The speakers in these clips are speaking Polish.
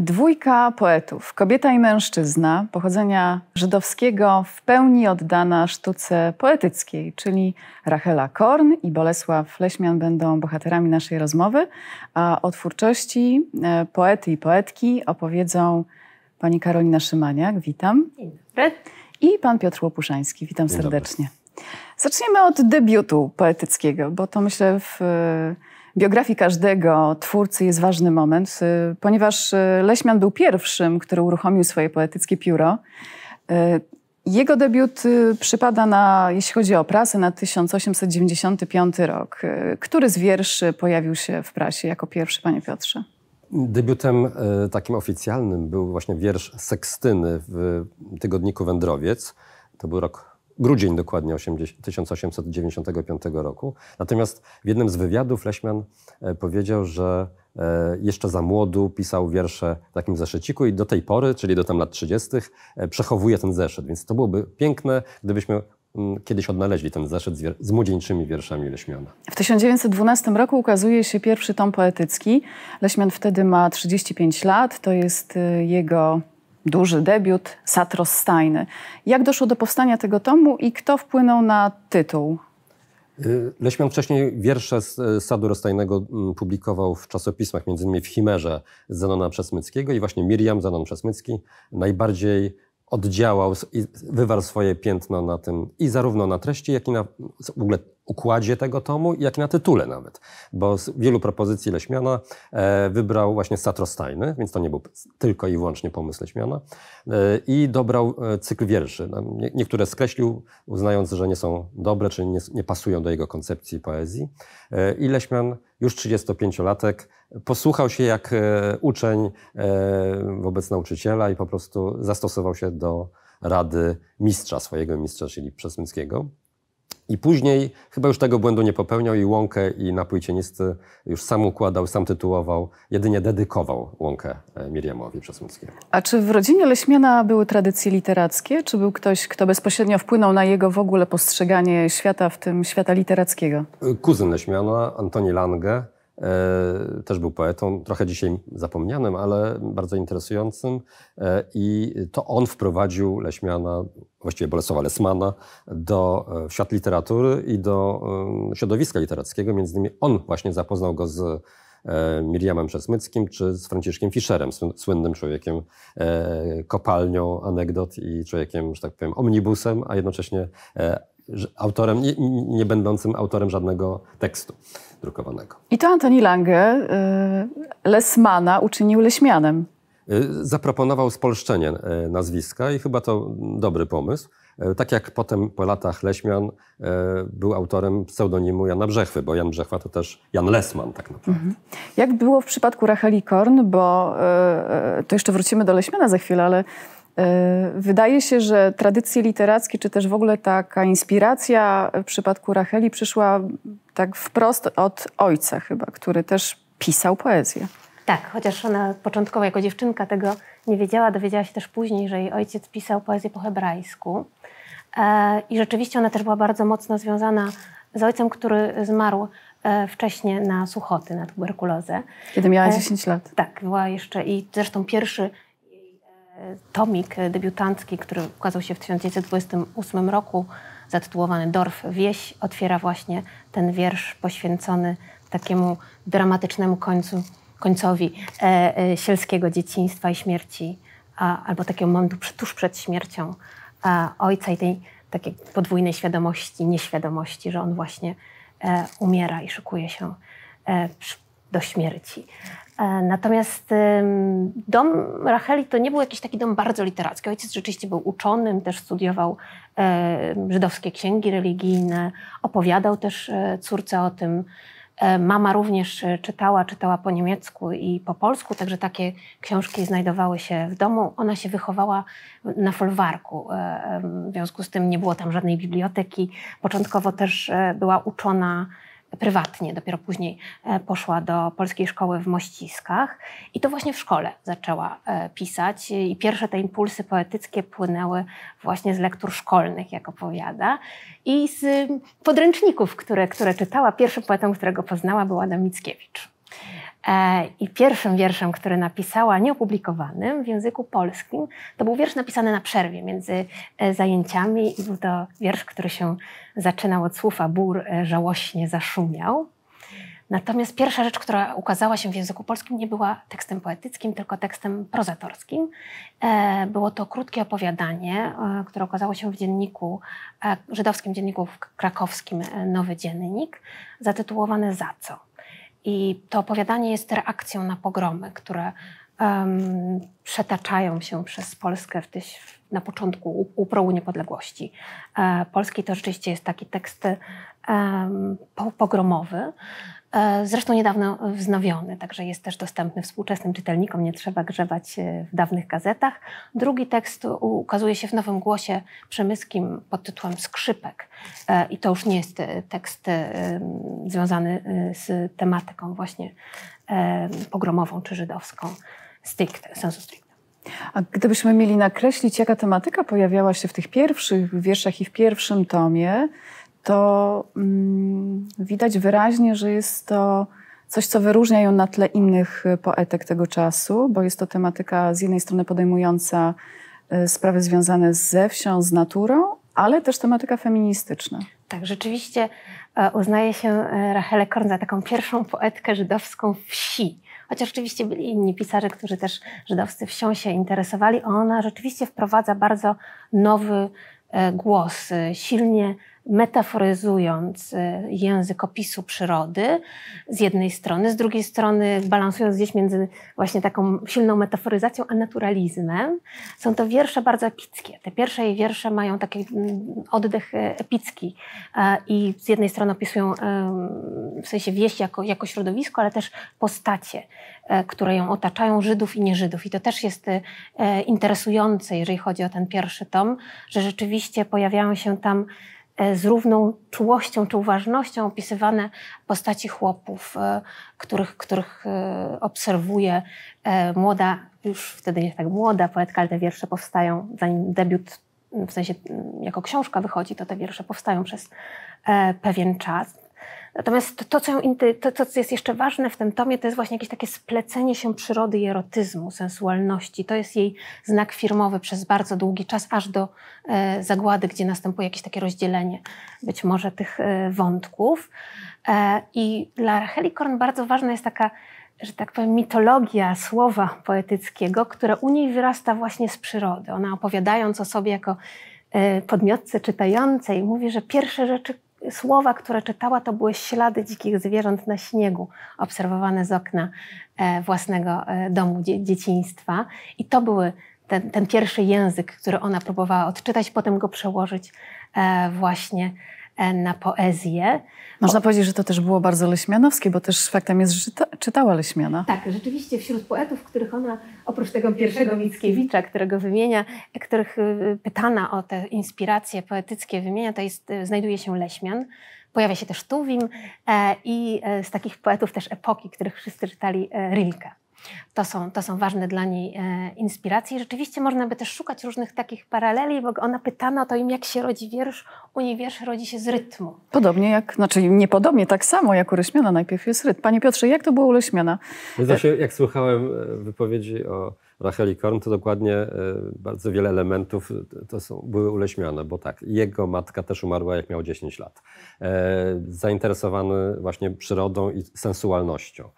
Dwójka poetów, kobieta i mężczyzna, pochodzenia żydowskiego, w pełni oddana sztuce poetyckiej, czyli Rachela Korn i Bolesław Leśmian będą bohaterami naszej rozmowy, a o twórczości e, poety i poetki opowiedzą pani Karolina Szymaniak, witam. I pan Piotr Łopuszański, witam serdecznie. Zaczniemy od debiutu poetyckiego, bo to myślę w e, biografii każdego twórcy jest ważny moment, y, ponieważ y, Leśmian był pierwszym, który uruchomił swoje poetyckie pióro. Y, jego debiut przypada na, jeśli chodzi o prasę, na 1895 rok. Który z wierszy pojawił się w prasie jako pierwszy, panie Piotrze? Debiutem takim oficjalnym był właśnie wiersz Sekstyny w tygodniku Wędrowiec. To był rok grudzień dokładnie 80, 1895 roku. Natomiast w jednym z wywiadów Leśmian e, powiedział, że e, jeszcze za młodu pisał wiersze w takim zeszyciku i do tej pory, czyli do tam lat 30., e, przechowuje ten zeszyt. Więc to byłoby piękne, gdybyśmy mm, kiedyś odnaleźli ten zeszyt z, wier- z młodzieńczymi wierszami Leśmiana. W 1912 roku ukazuje się pierwszy tom poetycki. Leśmian wtedy ma 35 lat, to jest jego duży debiut Satros Stajny. Jak doszło do powstania tego tomu i kto wpłynął na tytuł? Y, Leśmian wcześniej wiersze z y, Sadu Rozstajnego mm, publikował w czasopismach, między innymi w Chimerze Zenona Przesmyckiego i właśnie Miriam Zenon Przesmycki najbardziej oddziałał i wywarł swoje piętno na tym i zarówno na treści, jak i na w ogóle układzie tego tomu, jak i na tytule nawet, bo z wielu propozycji Leśmiana e, wybrał właśnie Satrostajny, więc to nie był tylko i wyłącznie pomysł Leśmiana e, i dobrał e, cykl wierszy. No, niektóre skreślił, uznając, że nie są dobre, czy nie, nie pasują do jego koncepcji poezji. I Leśmian, już 35-latek, posłuchał się jak uczeń wobec nauczyciela i po prostu zastosował się do rady mistrza, swojego mistrza, czyli Przesmyckiego. I później chyba już tego błędu nie popełniał i Łąkę i Napój Cienisty już sam układał, sam tytułował, jedynie dedykował Łąkę e, Miriamowi Przesmuckiemu. A czy w rodzinie Leśmiana były tradycje literackie? Czy był ktoś, kto bezpośrednio wpłynął na jego w ogóle postrzeganie świata, w tym świata literackiego? E, kuzyn Leśmiana, Antoni Lange, E, też był poetą, trochę dzisiaj zapomnianym, ale bardzo interesującym. E, I to on wprowadził Leśmiana, właściwie Bolesława Lesmana, do e, świat literatury i do środowiska literackiego. Między innymi on właśnie zapoznał go z Miriamem Przesmyckim czy z Franciszkiem Fischerem, słynnym człowiekiem kopalnią anegdot i człowiekiem, że tak powiem, omnibusem, a jednocześnie autorem, nie, nie będącym autorem żadnego tekstu drukowanego. I to Antoni Lange y, Lesmana uczynił leśmianem. Y, zaproponował spolszczenie y, nazwiska i chyba to dobry pomysł. Tak jak potem po latach Leśmian był autorem pseudonimu Jana Brzechwy, bo Jan Brzechwa to też Jan Lesman tak naprawdę. Mhm. Jak było w przypadku Racheli Korn, bo to jeszcze wrócimy do Leśmiana za chwilę, ale E, wydaje się, że tradycje literackie, czy też w ogóle taka inspiracja w przypadku Racheli przyszła tak wprost od ojca chyba, który też pisał poezję. Tak, chociaż ona początkowo jako dziewczynka tego nie wiedziała, dowiedziała się też później, że jej ojciec pisał poezję po hebrajsku. E, I rzeczywiście ona też była bardzo mocno związana z ojcem, który zmarł e, wcześniej na suchoty, na tuberkulozę. Kiedy miała 10 lat. Tak, była jeszcze i zresztą pierwszy tomik debiutancki, który ukazał się w 1928 roku, zatytułowany Dorf Wieś, otwiera właśnie ten wiersz poświęcony takiemu dramatycznemu końcu, końcowi e, e, sielskiego dzieciństwa i śmierci, a, albo takiego momentu tuż przed śmiercią a, ojca i tej takiej podwójnej świadomości, nieświadomości, że on właśnie e, umiera i szykuje się e, do śmierci. E, natomiast dom Racheli to nie był jakiś taki dom bardzo literacki. Ojciec rzeczywiście był uczonym, też studiował e, żydowskie księgi religijne, opowiadał też e, córce o tym. Mama również czytała, czytała po niemiecku i po polsku, także takie książki znajdowały się w domu. Ona się wychowała na folwarku, w związku z tym nie było tam żadnej biblioteki. Początkowo też była uczona prywatnie. Dopiero później e, poszła do polskiej szkoły w Mościskach i to właśnie w szkole zaczęła e, pisać. I pierwsze te impulsy poetyckie płynęły właśnie z lektur szkolnych, jak opowiada, i z podręczników, które, które czytała. Pierwszym poetą, którego poznała, była Adam Mickiewicz. E, I pierwszym wierszem, który napisała, nieopublikowanym w języku polskim, to był wiersz napisany na przerwie między e, zajęciami i był to wiersz, który się zaczynał od słów, a bór e, żałośnie zaszumiał. Natomiast pierwsza rzecz, która ukazała się w języku polskim, nie była tekstem poetyckim, tylko tekstem prozatorskim. Było to krótkie opowiadanie, które ukazało się w dzienniku, żydowskim dzienniku krakowskim Nowy Dziennik, zatytułowane Za co? I to opowiadanie jest reakcją na pogromy, które um, przetaczają się przez Polskę w tyś, na początku uprołu niepodległości e, Polski. To rzeczywiście jest taki tekst um, pogromowy. E, zresztą niedawno wznowiony, także jest też dostępny współczesnym czytelnikom, nie trzeba grzebać e, w dawnych gazetach. Drugi tekst ukazuje się w Nowym Głosie Przemyskim pod tytułem Skrzypek e, i to już nie jest tekst związany z tematyką właśnie pogromową czy żydowską stricte, sensu stricte. A gdybyśmy mieli nakreślić, jaka tematyka pojawiała się w tych pierwszych wierszach i w pierwszym tomie, to mm, widać wyraźnie, że jest to coś, co wyróżnia ją na tle innych y, poetek tego czasu, bo jest to tematyka z jednej strony podejmująca y, sprawy związane ze wsią, z naturą, ale też tematyka feministyczna. Tak, rzeczywiście e, uznaje się e, Rachelę Korn za taką pierwszą poetkę żydowską wsi. Chociaż oczywiście byli inni pisarze, którzy też żydowscy wsią się interesowali. Ona rzeczywiście wprowadza bardzo nowy e, głos, silnie metaforyzując y, język opisu przyrody z jednej strony, z drugiej strony balansując gdzieś między właśnie taką silną metaforyzacją a naturalizmem. Są to wiersze bardzo epickie. Te pierwsze jej wiersze mają taki mm, oddech e, epicki e, i z jednej strony opisują w sensie wieś jako, jako środowisko, ale też postacie, e, które ją otaczają, Żydów i nieżydów. I to też jest interesujące, jeżeli chodzi o ten pierwszy tom, że rzeczywiście pojawiają się tam E, z równą czułością czy uważnością opisywane postaci chłopów, e, których, których e, obserwuje młoda, już wtedy nie tak młoda poetka, ale te wiersze powstają, zanim debiut, w sensie jako książka wychodzi, to te wiersze powstają przez pewien czas. Natomiast to, co, ją, to, co jest jeszcze ważne w tym tomie, to jest właśnie jakieś takie splecenie się przyrody i erotyzmu, sensualności. To jest jej znak firmowy przez bardzo długi czas, aż do e, zagłady, gdzie następuje jakieś takie rozdzielenie być może tych e, wątków. E, I dla Racheli Korn bardzo ważna jest taka, że tak powiem, mitologia słowa poetyckiego, które u niej wyrasta właśnie z przyrody. Ona opowiadając o sobie jako e, podmiotce czytającej, mówi, że pierwsze rzeczy, słowa, które czytała, to były ślady dzikich zwierząt na śniegu, obserwowane z okna e, własnego e, domu dzieciństwa. I to były ten, ten, pierwszy język, który ona próbowała odczytać, potem go przełożyć e, właśnie na poezję. Można powiedzieć, że to też było bardzo leśmianowskie, bo też faktem jest, że czytała Leśmiana. Tak, rzeczywiście wśród poetów, których ona, oprócz tego pierwszego Mickiewicza, którego wymienia, których y, pytana o te inspiracje poetyckie wymienia, to jest, y, znajduje się Leśmian. Pojawia się też Tuwim e, i e, z takich poetów też epoki, których wszyscy czytali e, Rilke. To są, to są ważne dla niej e, inspiracje. Rzeczywiście można by też szukać różnych takich paraleli, bo ona pytana o to im, jak się rodzi wiersz. U niej wiersz rodzi się z rytmu. Podobnie jak, znaczy niepodobnie, tak samo jak u Leśmiana najpierw jest rytm. Panie Piotrze, jak to było u Leśmiana? Ja zawsze, jak słuchałem e, wypowiedzi o Racheli Korn, to dokładnie e, bardzo wiele elementów e, to są, były uleśmiane, bo tak, jego matka też umarła, jak miał 10 lat. E, zainteresowany właśnie przyrodą i sensualnością.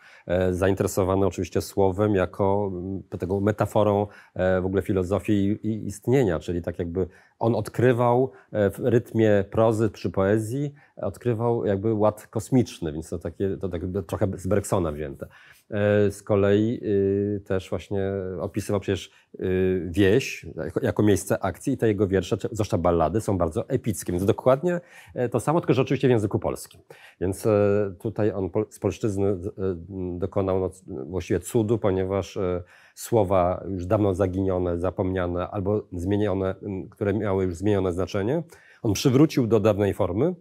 Zainteresowany oczywiście słowem jako tego metaforą w ogóle filozofii i istnienia, czyli tak jakby on odkrywał w rytmie prozy przy poezji, odkrywał jakby ład kosmiczny, więc to takie to tak trochę z Bergsona wzięte. E, z kolei y, też właśnie opisywał przecież y, wieś jako miejsce akcji i te jego wiersze, zwłaszcza ballady, są bardzo epickie. Więc dokładnie e, to samo, tylko że oczywiście w języku polskim. Więc e, tutaj on z polszczyzny dokonał no, właściwie cudu, ponieważ słowa już dawno zaginione, zapomniane albo zmienione, które miały już zmienione znaczenie, on przywrócił do dawnej formy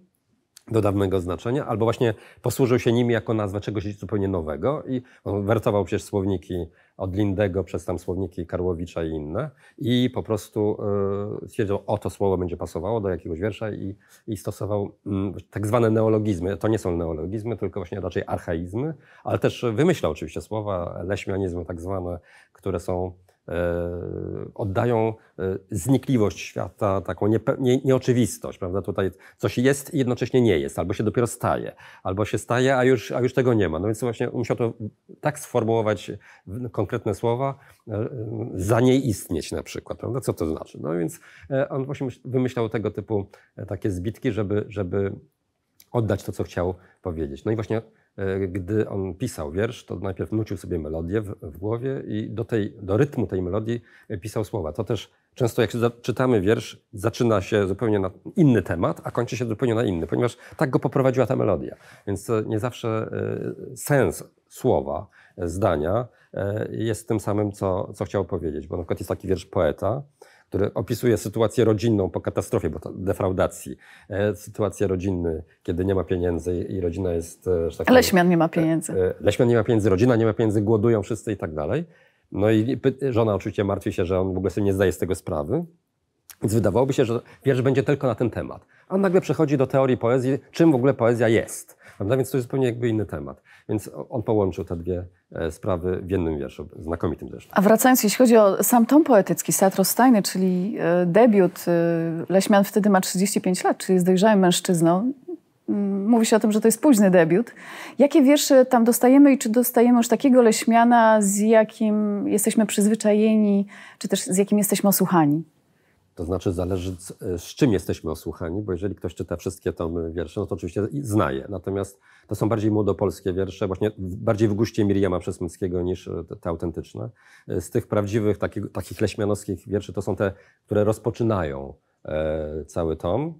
do dawnego znaczenia, albo właśnie posłużył się nimi jako nazwa czegoś zupełnie nowego i on wertował przecież słowniki od Lindego przez tam słowniki Karłowicza i inne i po prostu y, stwierdził, o to słowo będzie pasowało do jakiegoś wiersza i, i stosował y, tak zwane neologizmy. To nie są neologizmy, tylko właśnie raczej archaizmy, ale też wymyślał oczywiście słowa, leśmianizmy tak zwane, które są E, oddają e, znikliwość świata, taką nie, nieoczywistość, prawda? Tutaj coś jest i jednocześnie nie jest, albo się dopiero staje, albo się staje, a już, a już tego nie ma. No więc właśnie musiał to tak sformułować konkretne słowa, e, za nie istnieć na przykład, prawda? Co to znaczy? No więc on właśnie wymyślał tego typu takie zbitki, żeby, żeby oddać to, co chciał powiedzieć. No i właśnie E, gdy on pisał wiersz, to najpierw nucił sobie melodię w, w głowie i do, tej, do rytmu tej melodii e, pisał słowa. To też często jak czytamy wiersz, zaczyna się zupełnie na inny temat, a kończy się zupełnie na inny, ponieważ tak go poprowadziła ta melodia. Więc nie zawsze e, sens słowa, zdania jest tym samym, co, co chciał powiedzieć. Bo na przykład jest taki wiersz poeta, który opisuje sytuację rodzinną po katastrofie, bo to defraudacji. E, sytuację rodzinny, kiedy nie ma pieniędzy i rodzina jest... E, tak Leśmian nie ma pieniędzy. E, leśmian nie ma pieniędzy, rodzina nie ma pieniędzy, głodują wszyscy i tak dalej. No i żona oczywiście martwi się, że on w ogóle sobie nie zdaje z tego sprawy. Więc wydawałoby się, że wiersz będzie tylko na ten temat. A on nagle przechodzi do teorii poezji, czym w ogóle poezja jest. Prawda? No więc to jest zupełnie jakby inny temat. Więc on połączył te dwie e, sprawy w jednym wierszu, znakomitym zresztą. A wracając, jeśli chodzi o sam tom poetycki, Satrostajny, czyli e, debiut, e, Leśmian wtedy ma 35 lat, czyli jest dojrzałym mężczyzną. Mm, mówi się o tym, że to jest późny debiut. Jakie wiersze tam dostajemy i czy dostajemy już takiego Leśmiana, z jakim jesteśmy przyzwyczajeni, czy też z jakim jesteśmy osłuchani? To znaczy zależy e, z, czym jesteśmy osłuchani, bo jeżeli ktoś czyta wszystkie tomy wiersze, no to oczywiście zna je. Natomiast to są bardziej młodopolskie wiersze, właśnie bardziej w guście Miriama Przesmyckiego niż e, te, te autentyczne. E, z tych prawdziwych, takich, takich leśmianowskich wierszy to są te, które rozpoczynają cały tom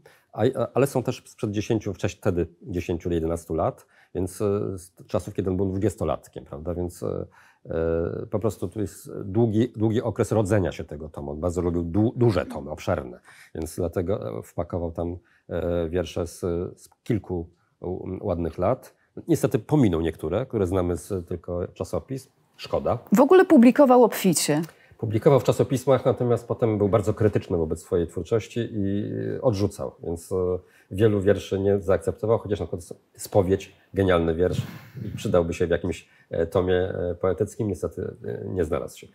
ale są też sprzed 10, wcześniej wtedy 10 11 lat, więc e, z czasów, kiedy on był 20 20-latkiem, prawda? Więc e, e, po prostu to jest długi, długi okres rodzenia się tego tomu. On bardzo lubił du, duże tomy, obszerne, więc dlatego wpakował tam wiersze z, z kilku ładnych lat. Niestety pominął niektóre, które znamy z tylko czasopis. Szkoda. W ogóle publikował obficie. Publikował w czasopismach, natomiast potem był bardzo krytyczny wobec swojej twórczości i odrzucał, więc e, wielu wierszy nie zaakceptował, chociaż na przykład spowiedź, genialny wiersz, przydałby się w jakimś e, tomie e, poetyckim, niestety nie znalazł się.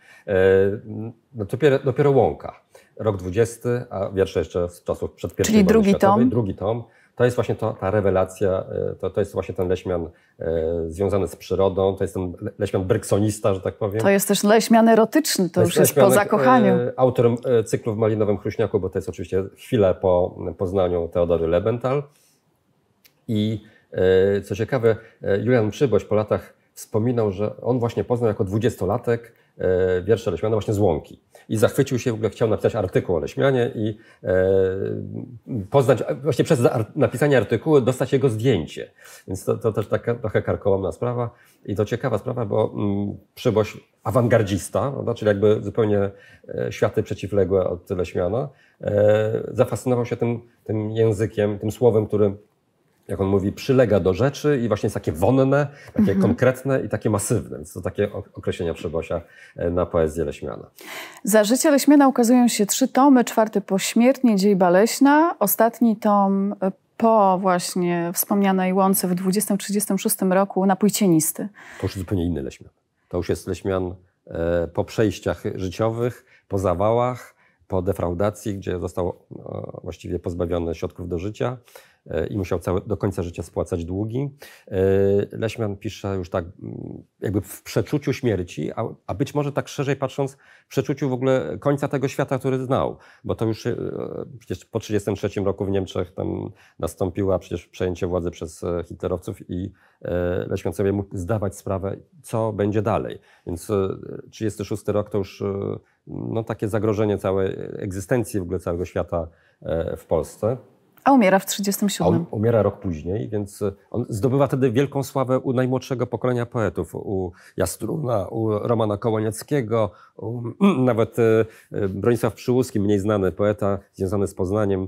No, dopiero, dopiero Łąka, rok 20, a wiersze jeszcze z czasów przed pierwszym Czyli drugi tom? Drugi tom. To jest właśnie to, ta rewelacja, e, to, to jest właśnie ten leśmian e, związany z przyrodą, to jest ten leśmian bryksonista, że tak powiem. To jest też leśmian erotyczny, to, to już jest, po zakochaniu. E, autorem cyklu w Malinowym Chruśniaku, bo to jest oczywiście chwilę po poznaniu Teodory Lebenthal. I co ciekawe, Julian Przyboś po latach wspominał, że on właśnie poznał jako dwudziestolatek E, wiersze Leśmiana właśnie z Łąki. I zachwycił się, w ogóle chciał napisać artykuł o Leśmianie i e, poznać, właśnie przez napisanie artykułu dostać jego zdjęcie. Więc to, to też taka trochę karkołomna sprawa i to ciekawa sprawa, bo mm, awangardzista, czyli jakby zupełnie e, światy przeciwległe od Leśmiana, zafascynował się tym, tym językiem, tym słowem, którym jak on mówi, przylega do rzeczy i właśnie jest takie wonne, takie mhm. konkretne i takie masywne. Więc to takie określenia Przebosia e, na poezję Leśmiana. Za życie Leśmiana ukazują się trzy tomy, czwarty pośmiertnie Dziejba Leśna, ostatni tom e, po właśnie wspomnianej łące w 2036 roku Napójcienisty. To już zupełnie inny Leśmian. To już jest Leśmian e, po przejściach życiowych, po zawałach, po defraudacji, gdzie został no, właściwie pozbawiony środków do życia, E, i musiał całe, do końca życia spłacać długi. E, Leśmian pisze już tak mm, jakby w przeczuciu śmierci, a, a być może tak szerzej patrząc w przeczuciu w ogóle końca tego świata, który znał, bo to już e, przecież po 1933 roku w Niemczech tam nastąpiła przecież przejęcie władzy przez hitlerowców i Leśmian sobie mógł zdawać sprawę, co będzie dalej. Więc 1936 rok to już no, takie zagrożenie całej egzystencji w ogóle całego świata w Polsce. A umiera w 37. A umiera rok później, więc e, on zdobywa wtedy wielką sławę u najmłodszego pokolenia poetów, u Jastruna, u Romana Kołanieckiego, u, nawet e, e, Bronisław Przyłuski, mniej znany poeta związany z Poznaniem,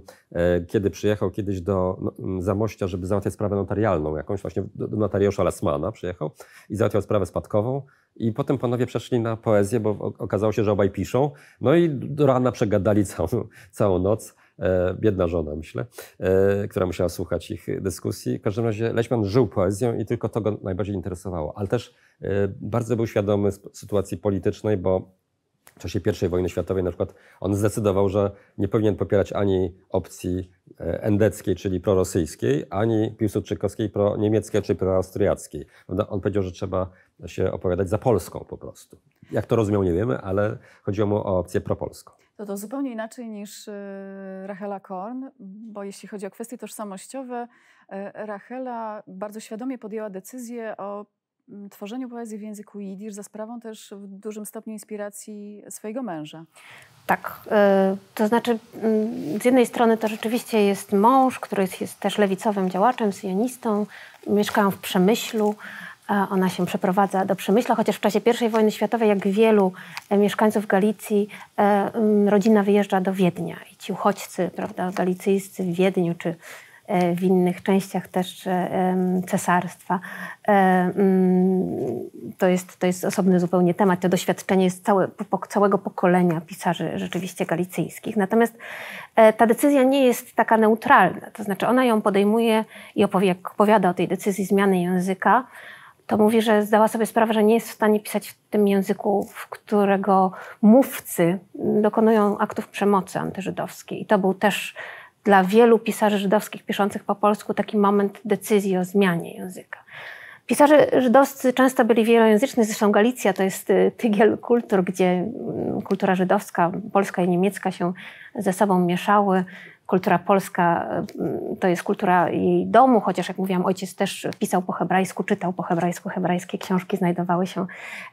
kiedy przyjechał kiedyś do no, Zamościa, żeby załatwiać sprawę notarialną, jakąś właśnie do notariusza Lasmana przyjechał i załatwiał sprawę spadkową. I potem panowie przeszli na poezję, bo okazało się, że obaj piszą. No i do rana przegadali całą, całą noc. E, biedna żona, myślę, e, która musiała słuchać ich dyskusji. W każdym razie Leśman żył poezją i tylko to go najbardziej interesowało, ale też e, bardzo był świadomy sytuacji politycznej, bo w czasie I wojny światowej na przykład on zdecydował, że nie powinien popierać ani opcji e, endeckiej, czyli prorosyjskiej, ani piłsudczykowskiej, proniemieckiej czy proaustriackiej. On powiedział, że trzeba się opowiadać za Polską po prostu. Jak to rozumiał, nie wiemy, ale chodziło mu o opcję propolską. To to zupełnie inaczej niż e, Rachela Korn, bo jeśli chodzi o kwestie tożsamościowe, e, Rachela bardzo świadomie podjęła decyzję o tworzeniu poezji w języku jidysz za sprawą też w dużym stopniu inspiracji swojego męża. Tak, e, to znaczy mm, z jednej strony to rzeczywiście jest mąż, który jest, też lewicowym działaczem, syjonistą, mieszkają w Przemyślu, ona się przeprowadza do Przemyśla, chociaż w czasie I wojny światowej, jak wielu e, mieszkańców Galicji, e, rodzina wyjeżdża do Wiednia. I ci uchodźcy prawda, galicyjscy w Wiedniu czy E, w innych częściach też e, cesarstwa. E, mm, to jest, to jest osobny zupełnie temat. To doświadczenie jest całe, całego pokolenia pisarzy rzeczywiście galicyjskich. Natomiast ta decyzja nie jest taka neutralna. To znaczy ona ją podejmuje i opowie, jak opowiada o tej decyzji zmiany języka, to mówi, że zdała sobie sprawę, że nie jest w stanie pisać w tym języku, w którego mówcy dokonują aktów przemocy antyżydowskiej. I to był też dla wielu pisarzy żydowskich piszących po polsku taki moment decyzji o zmianie języka. Pisarze żydowscy często byli wielojęzyczni, zresztą Galicja to jest y, tygiel kultur, gdzie mm, kultura żydowska, polska i niemiecka się ze sobą mieszały. Kultura polska y, to jest kultura jej domu, chociaż jak mówiłam, ojciec też pisał po hebrajsku, czytał po hebrajsku, hebrajskie książki znajdowały się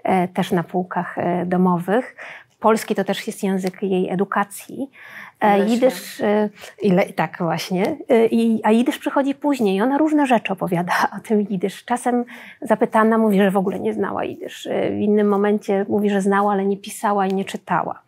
e, też na półkach e, domowych. Polski to też jest język jej edukacji. E, Jidysz, e, ile, tak właśnie, e, I, a Jidysz przychodzi później i ona różne rzeczy opowiada o tym Jidysz. Czasem zapytana mówi, że w ogóle nie znała Jidysz. W innym momencie mówi, że znała, ale nie pisała i nie czytała.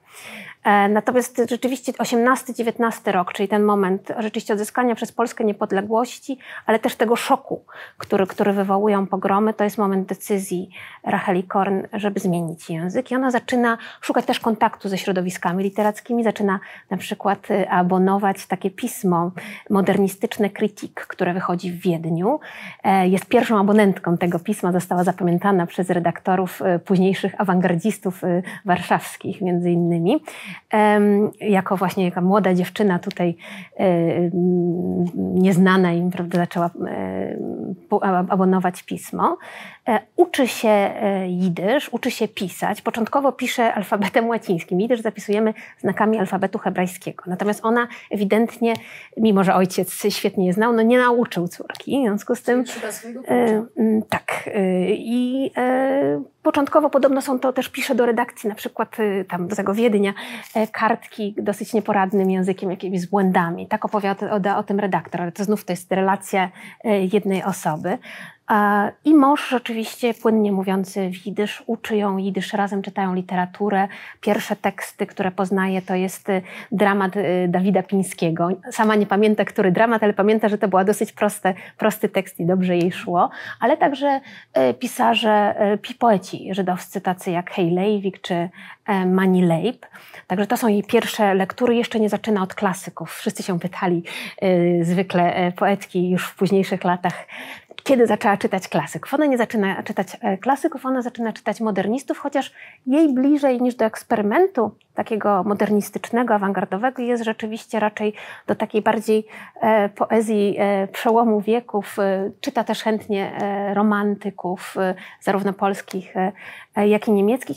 E, natomiast rzeczywiście 18-19 rok, czyli ten moment rzeczywiście odzyskania przez Polskę niepodległości, ale też tego szoku, który, który wywołują pogromy, to jest moment decyzji Racheli Korn, żeby zmienić język. I ona zaczyna szukać też kontaktu ze środowiskami literackimi, zaczyna na przykład y, abonować takie pismo modernistyczne Krytik, które wychodzi w Wiedniu. E, jest pierwszą abonentką tego pisma, została zapamiętana przez redaktorów y, późniejszych awangardzistów y, warszawskich między innymi. Jako właśnie jaka młoda dziewczyna tutaj e, mm, nieznana im prawda, zaczęła e, abonować pismo. E, uczy się jidysz, uczy się pisać. Początkowo pisze alfabetem łacińskim. Jidysz zapisujemy znakami alfabetu hebrajskiego. Natomiast ona ewidentnie, mimo że ojciec świetnie je znał, no nie nauczył córki. W związku z tym... Mm, tak. I Początkowo podobno są to też pisze do redakcji, na przykład y, tam do tego Wiednia, e, kartki dosyć nieporadnym językiem, jakimiś błędami. Tak opowiada o, o tym redaktor, ale to znów to jest relacja e, jednej osoby. I mąż rzeczywiście płynnie mówiący w jidysz, uczy ją jidysz, razem czytają literaturę. Pierwsze teksty, które poznaje, to jest y, dramat y, Dawida Pińskiego. Sama nie pamięta, który dramat, ale pamięta, że to była dosyć proste, prosty tekst i dobrze jej szło. Ale także y, pisarze, poeci żydowscy, tacy jak Hejlejwik czy e, Mani Leib. Także to są jej pierwsze lektury. Jeszcze nie zaczyna od klasyków. Wszyscy się pytali, zwykle e, poetki już w późniejszych latach, kiedy zaczęła czytać klasyków. Ona nie zaczyna czytać e, klasyków, ona zaczyna czytać modernistów, chociaż jej bliżej niż do eksperymentu takiego modernistycznego, awangardowego jest rzeczywiście raczej do takiej bardziej e, poezji e, przełomu wieków. czyta też chętnie romantyków, zarówno polskich, jak i niemieckich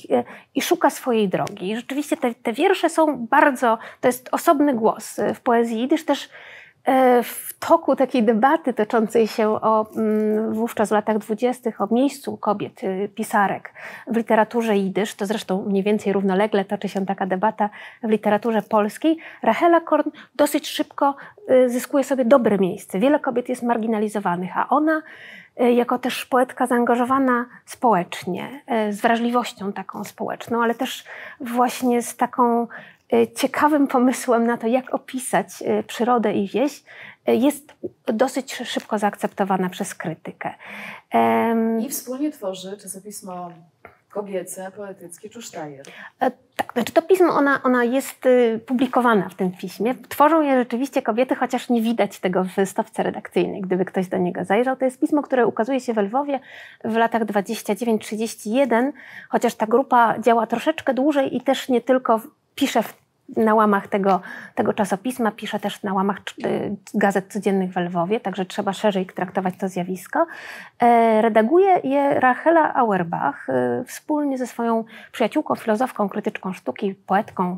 i szuka swojej drogi. I rzeczywiście te, te wiersze są bardzo, to jest osobny głos w poezji jidysz też E, w toku takiej debaty toczącej się o, mm, wówczas w latach dwudziestych o miejscu kobiet, y, pisarek w literaturze jidysz, to zresztą mniej więcej równolegle toczy się taka debata w literaturze polskiej, Rachela Korn dosyć szybko y, zyskuje sobie dobre miejsce. Wiele kobiet jest marginalizowanych, a ona y, jako też poetka zaangażowana społecznie, z wrażliwością taką społeczną, ale też właśnie z taką E, ciekawym pomysłem na to, jak opisać e, przyrodę i wieś, e, jest dosyć szybko zaakceptowana przez krytykę. I wspólnie tworzy czasopismo kobiece, poetyckie Czusztajer. Tak, znaczy to pismo, ona, ona jest y, publikowana w tym piśmie. Tworzą je rzeczywiście kobiety, chociaż nie widać tego w stawce redakcyjnej, gdyby ktoś do niego zajrzał. To jest pismo, które ukazuje się w Lwowie w latach 29-31, chociaż ta grupa działa troszeczkę dłużej i też nie tylko piszę w, na łamach tego, tego czasopisma, piszę też na łamach y, gazet codziennych w Lwowie, także trzeba szerzej traktować to zjawisko. E, redaguje je Rachela Auerbach y, wspólnie ze swoją przyjaciółką, filozofką, krytyczką sztuki, poetką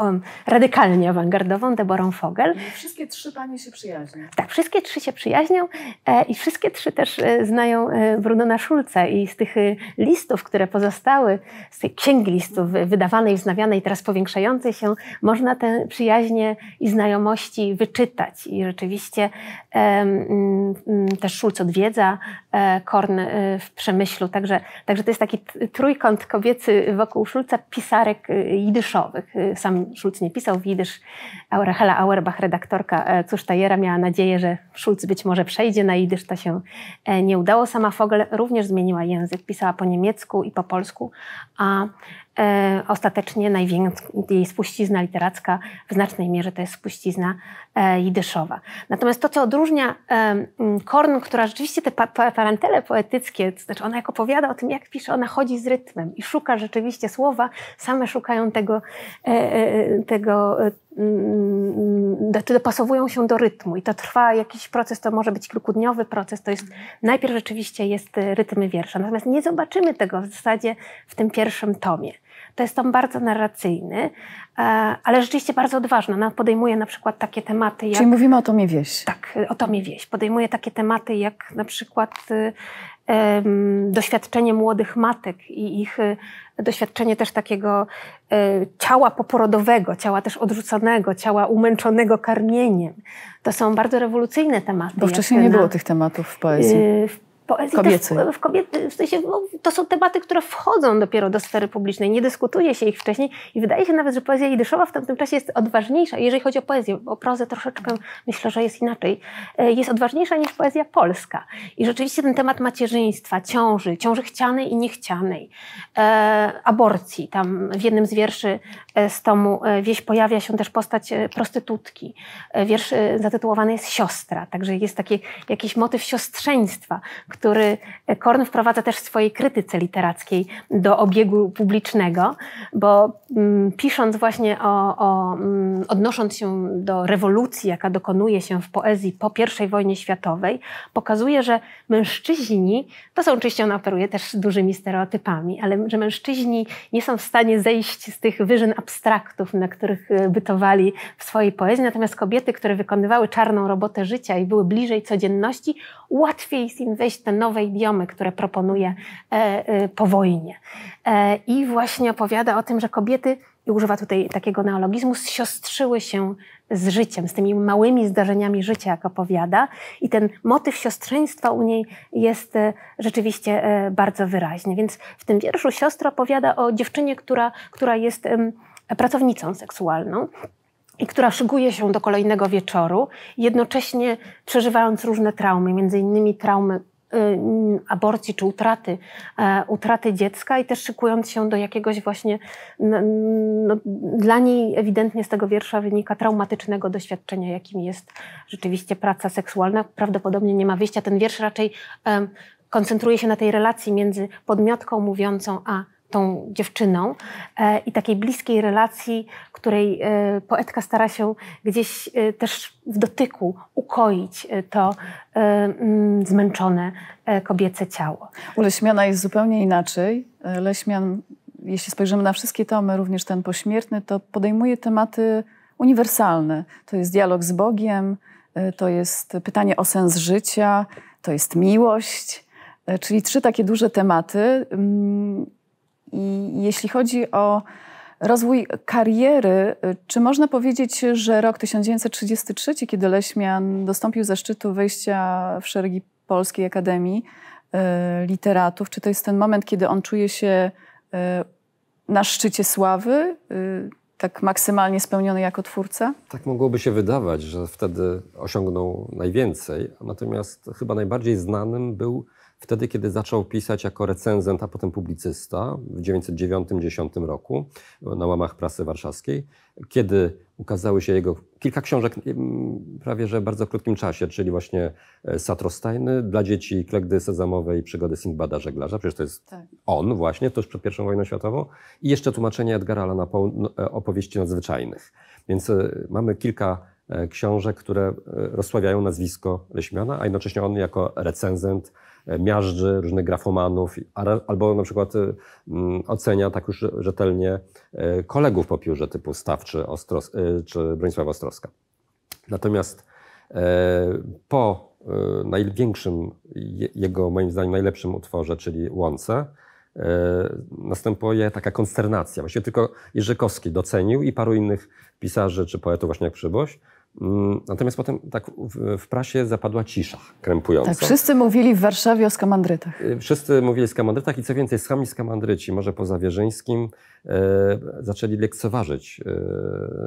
um, radykalnie awangardową, Deborą Fogel. wszystkie trzy panie się przyjaźnią. Tak, wszystkie trzy się przyjaźnią e, i wszystkie trzy też e, znają e, Brunona Szulca i z tych e, listów, które pozostały, z tych księg listów wydawanej, wznawianej, teraz powiększającej się, można te przyjaźnie i znajomości wyczytać. I rzeczywiście e, m, m, też Szulc odwiedza e, Korn w Przemyślu, także, także to jest taki trójkąt kobiecy wokół Szulca, pisarek jidyszowych. Sam Schulz nie pisał widysz. Rachela Auerbach, redaktorka e, Cusztajera, miała nadzieję, że Schulz być może przejdzie na jidysz. To się e, nie udało. Sama Fogel również zmieniła język. Pisała po niemiecku i po polsku, a E, ostatecznie najwięcej spuścizna literacka w znacznej mierze to jest spuścizna e, jidyszowa. Natomiast to, co odróżnia e, Korn, która rzeczywiście te parantele poetyckie, to znaczy ona jak opowiada o tym, jak pisze, ona chodzi z rytmem i szuka rzeczywiście słowa, same szukają tego, tego znaczy dopasowują się do rytmu i to trwa jakiś proces, to może być kilkudniowy proces, to jest, najpierw rzeczywiście jest rytmy wiersza, natomiast nie zobaczymy tego w zasadzie w tym pierwszym tomie to jest tom bardzo narracyjny, e, ale rzeczywiście bardzo odważny. Ona podejmuje na przykład takie tematy jak... Czyli mówimy o Tomie Wieś. Tak, o Tomie Wieś. Podejmuje takie tematy jak na przykład y, doświadczenie młodych matek i ich y, doświadczenie też takiego y, ciała poporodowego, ciała też odrzuconego, ciała umęczonego karmieniem. To są bardzo rewolucyjne tematy. Bo wcześniej na, nie było tych tematów w poezji poezji w, w kobiety, w sensie, no, to są tematy, które wchodzą dopiero do sfery publicznej, nie dyskutuje się ich wcześniej i wydaje się nawet, że poezja jidyszowa w tamtym czasie jest odważniejsza, jeżeli chodzi o poezję, o prozę troszeczkę myślę, że jest inaczej, e, jest odważniejsza niż poezja polska. I rzeczywiście ten temat macierzyństwa, ciąży, ciąży chcianej i niechcianej, e, aborcji, tam w jednym z wierszy e, z tomu e, Wieś pojawia się też postać prostytutki. Wiersz zatytułowany jest Siostra, także jest taki jakiś motyw siostrzeństwa, który e, Korn wprowadza też w swojej krytyce literackiej do obiegu publicznego, bo mm, pisząc właśnie o, o mm, odnosząc się do rewolucji, jaka dokonuje się w poezji po I wojnie światowej, pokazuje, że mężczyźni, to są oczywiście, on operuje też dużymi stereotypami, ale że mężczyźni nie są w stanie zejść z tych wyżyn abstraktów, na których e, bytowali w swojej poezji, natomiast kobiety, które wykonywały czarną robotę życia i były bliżej codzienności, łatwiej jest im wejść te nowe idiomy, które proponuje e, e, po wojnie. E, I właśnie opowiada o tym, że kobiety, i używa tutaj takiego neologizmu, siostrzyły się z życiem, z tymi małymi zdarzeniami życia, jak opowiada. I ten motyw siostrzeństwa u niej jest rzeczywiście bardzo wyraźny. Więc w tym wierszu siostra opowiada o dziewczynie, która, która jest pracownicą seksualną i która szyguje się do kolejnego wieczoru, jednocześnie przeżywając różne traumy, między innymi traumy Y, aborcji czy utraty, e, utraty dziecka i też szykując się do jakiegoś właśnie, no, dla niej ewidentnie z tego wiersza wynika traumatycznego doświadczenia, jakim jest rzeczywiście praca seksualna. Prawdopodobnie nie ma wyjścia. Ten wiersz raczej um, koncentruje się na tej relacji między podmiotką mówiącą a tą dziewczyną e, i takiej bliskiej relacji, której e, poetka stara się gdzieś e, też w dotyku ukoić e, to mm, zmęczone kobiece ciało. U Leśmiana jest zupełnie inaczej. Leśmian, jeśli spojrzymy na wszystkie tomy, również ten pośmiertny, to podejmuje tematy uniwersalne. To jest dialog z Bogiem, to jest pytanie o sens życia, to jest miłość, czyli trzy takie duże tematy. Mm, I jeśli chodzi o Rozwój kariery. Czy można powiedzieć, że rok 1933, kiedy Leśmian dostąpił zaszczytu wejścia w szeregi Polskiej Akademii e, Literatów, czy to jest ten moment, kiedy on czuje się e, na szczycie sławy, e, tak maksymalnie spełniony jako twórca? Tak mogłoby się wydawać, że wtedy osiągnął najwięcej, natomiast chyba najbardziej znanym był wtedy, kiedy zaczął pisać jako recenzent, a potem publicysta w 1909-10 roku na łamach prasy warszawskiej, kiedy ukazały się jego kilka książek mm, prawie że w bardzo krótkim czasie, czyli właśnie e, Satrostajny dla dzieci, Klegdy Sezamowej i Przygody Singbada Żeglarza, przecież to jest tak. on właśnie, to już przed I wojną światową i jeszcze tak. tłumaczenie Edgara Allana Poe no, e, opowieści nadzwyczajnych. Więc e, mamy kilka książek, które rozsławiają nazwisko Leśmiana, a jednocześnie on jako recenzent E, miażdży różnych grafomanów, albo na przykład y, mm, ocenia tak już rzetelnie e, kolegów po piórze typu Staw czy, Ostros, y, czy Bronisław Ostrowska. Natomiast e, po największym, jego moim zdaniem najlepszym utworze, czyli Łące, następuje taka konsternacja. Właściwie tylko Jerzykowski docenił i paru innych pisarzy czy poetów, właśnie jak Przyboś, Mm, natomiast potem tak w prasie zapadła cisza krępująca. Tak, wszyscy mówili w Warszawie o skamandrytach. Y, wszyscy mówili o skamandrytach i co więcej, sami skamandryci, może poza Wierzyńskim, e, zaczęli lekceważyć e,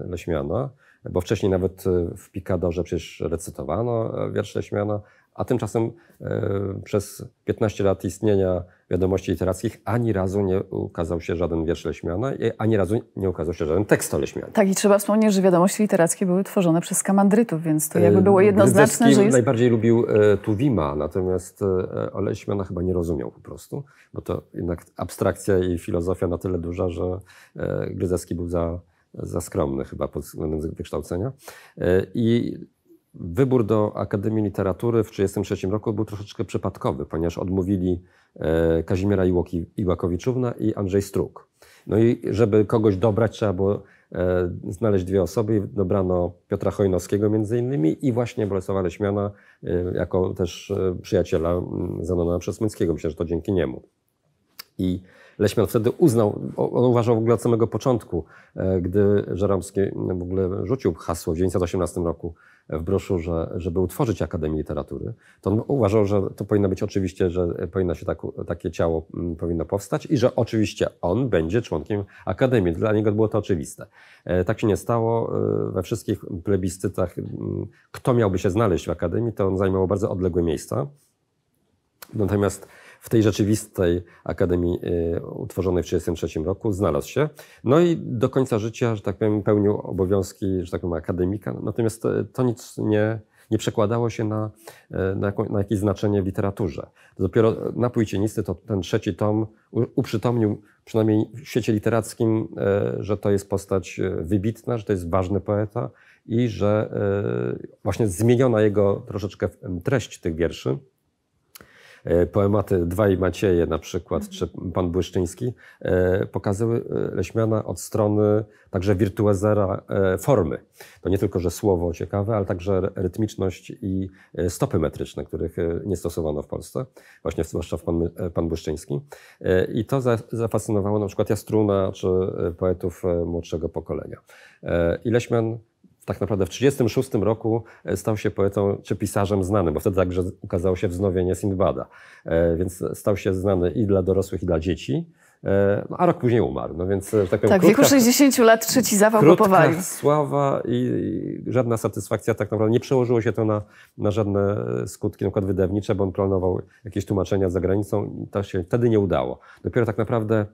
Leśmiana, bo wcześniej nawet e, w Pikadorze przecież recytowano e, wiersz Leśmiana, a tymczasem e, przez 15 lat istnienia wiadomości literackich ani razu nie ukazał się żaden wiersz Leśmiana, ani razu nie ukazał się żaden tekst o Leśmianie. Tak, i trzeba wspomnieć, że wiadomości literackie były tworzone przez skamandrytów, więc to jakby e, było jednoznaczne, że jest... najbardziej lubił e, Tuwima, natomiast e, Leśmiana chyba nie rozumiał po prostu, bo to jednak abstrakcja i filozofia na tyle duża, że e, Gryzewski był za, za skromny chyba pod względem wykształcenia. E, I wybór do Akademii Literatury w 1933 roku był troszeczkę przypadkowy, ponieważ odmówili E, Kazimiera Iłakowiczówna i Andrzej Struk. No i żeby kogoś dobrać, trzeba było e, znaleźć dwie osoby. Dobrano Piotra Chojnowskiego między innymi i właśnie Bolesława Leśmiana e, jako też przyjaciela przez mm, Przesmyckiego. Myślę, że to dzięki niemu. I Leśmian wtedy uznał, on uważał w ogóle od samego początku, gdy Żeromski mm, w ogóle rzucił hasło w 1918 roku w broszurze, żeby utworzyć Akademię Literatury, to on uważał, że to powinno być oczywiście, że powinno się tak, takie ciało mm, powinno powstać i że oczywiście on będzie członkiem Akademii. Dla niego było to oczywiste. E, tak się nie stało. E, we wszystkich plebiscytach, mm, kto miałby się znaleźć w Akademii, to on zajmował bardzo odległe miejsca. Natomiast w tej rzeczywistej Akademii y, utworzonej w 1933 roku znalazł się. No i do końca życia, że tak powiem, pełnił obowiązki, że tak powiem, akademika. Natomiast e, to nic nie, nie przekładało się na, e, na, na, jakieś znaczenie w literaturze. Dopiero na Pójcienisty to ten trzeci tom uprzytomnił przynajmniej w świecie literackim, e, że to jest postać wybitna, że to jest ważny poeta i że właśnie zmieniona jego troszeczkę treść tych wierszy. E, poematy Dwaj Macieje na przykład, mhm. czy Pan Błyszczyński, e, pokazały e, Leśmiana od strony także wirtuezera formy. To nie tylko, że słowo ciekawe, ale także rytmiczność i stopy metryczne, których nie stosowano w Polsce, właśnie zwłaszcza w Pan, pan Błyszczyński. I to zafascynowało na przykład Jastruna czy poetów młodszego pokolenia. I Leśmian tak naprawdę w 1936 roku e, stał się poetą czy pisarzem znanym, bo wtedy także ukazało się wznowienie Sindbada, e, więc stał się znany i dla dorosłych, i dla dzieci. E, no, a rok później umarł, no więc tak powiem, Tak, w wieku 60 lat trzeci zawał go powalił. sława i, i, żadna satysfakcja tak naprawdę, nie przełożyło się to na, na żadne skutki, na przykład wydawnicze, bo on planował jakieś tłumaczenia za granicą i to się wtedy nie udało. Dopiero tak naprawdę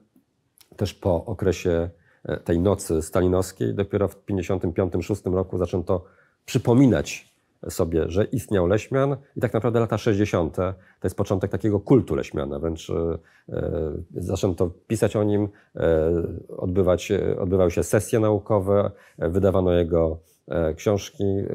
też po okresie E, tej nocy stalinowskiej. Dopiero w 1955-1956 roku zaczęto przypominać sobie, że istniał Leśmian i tak naprawdę lata 60. to jest początek takiego kultu Leśmiana, wręcz e, e, zaczęto pisać o nim, e, odbywać, odbywały się sesje naukowe, wydawano jego E, książki, e,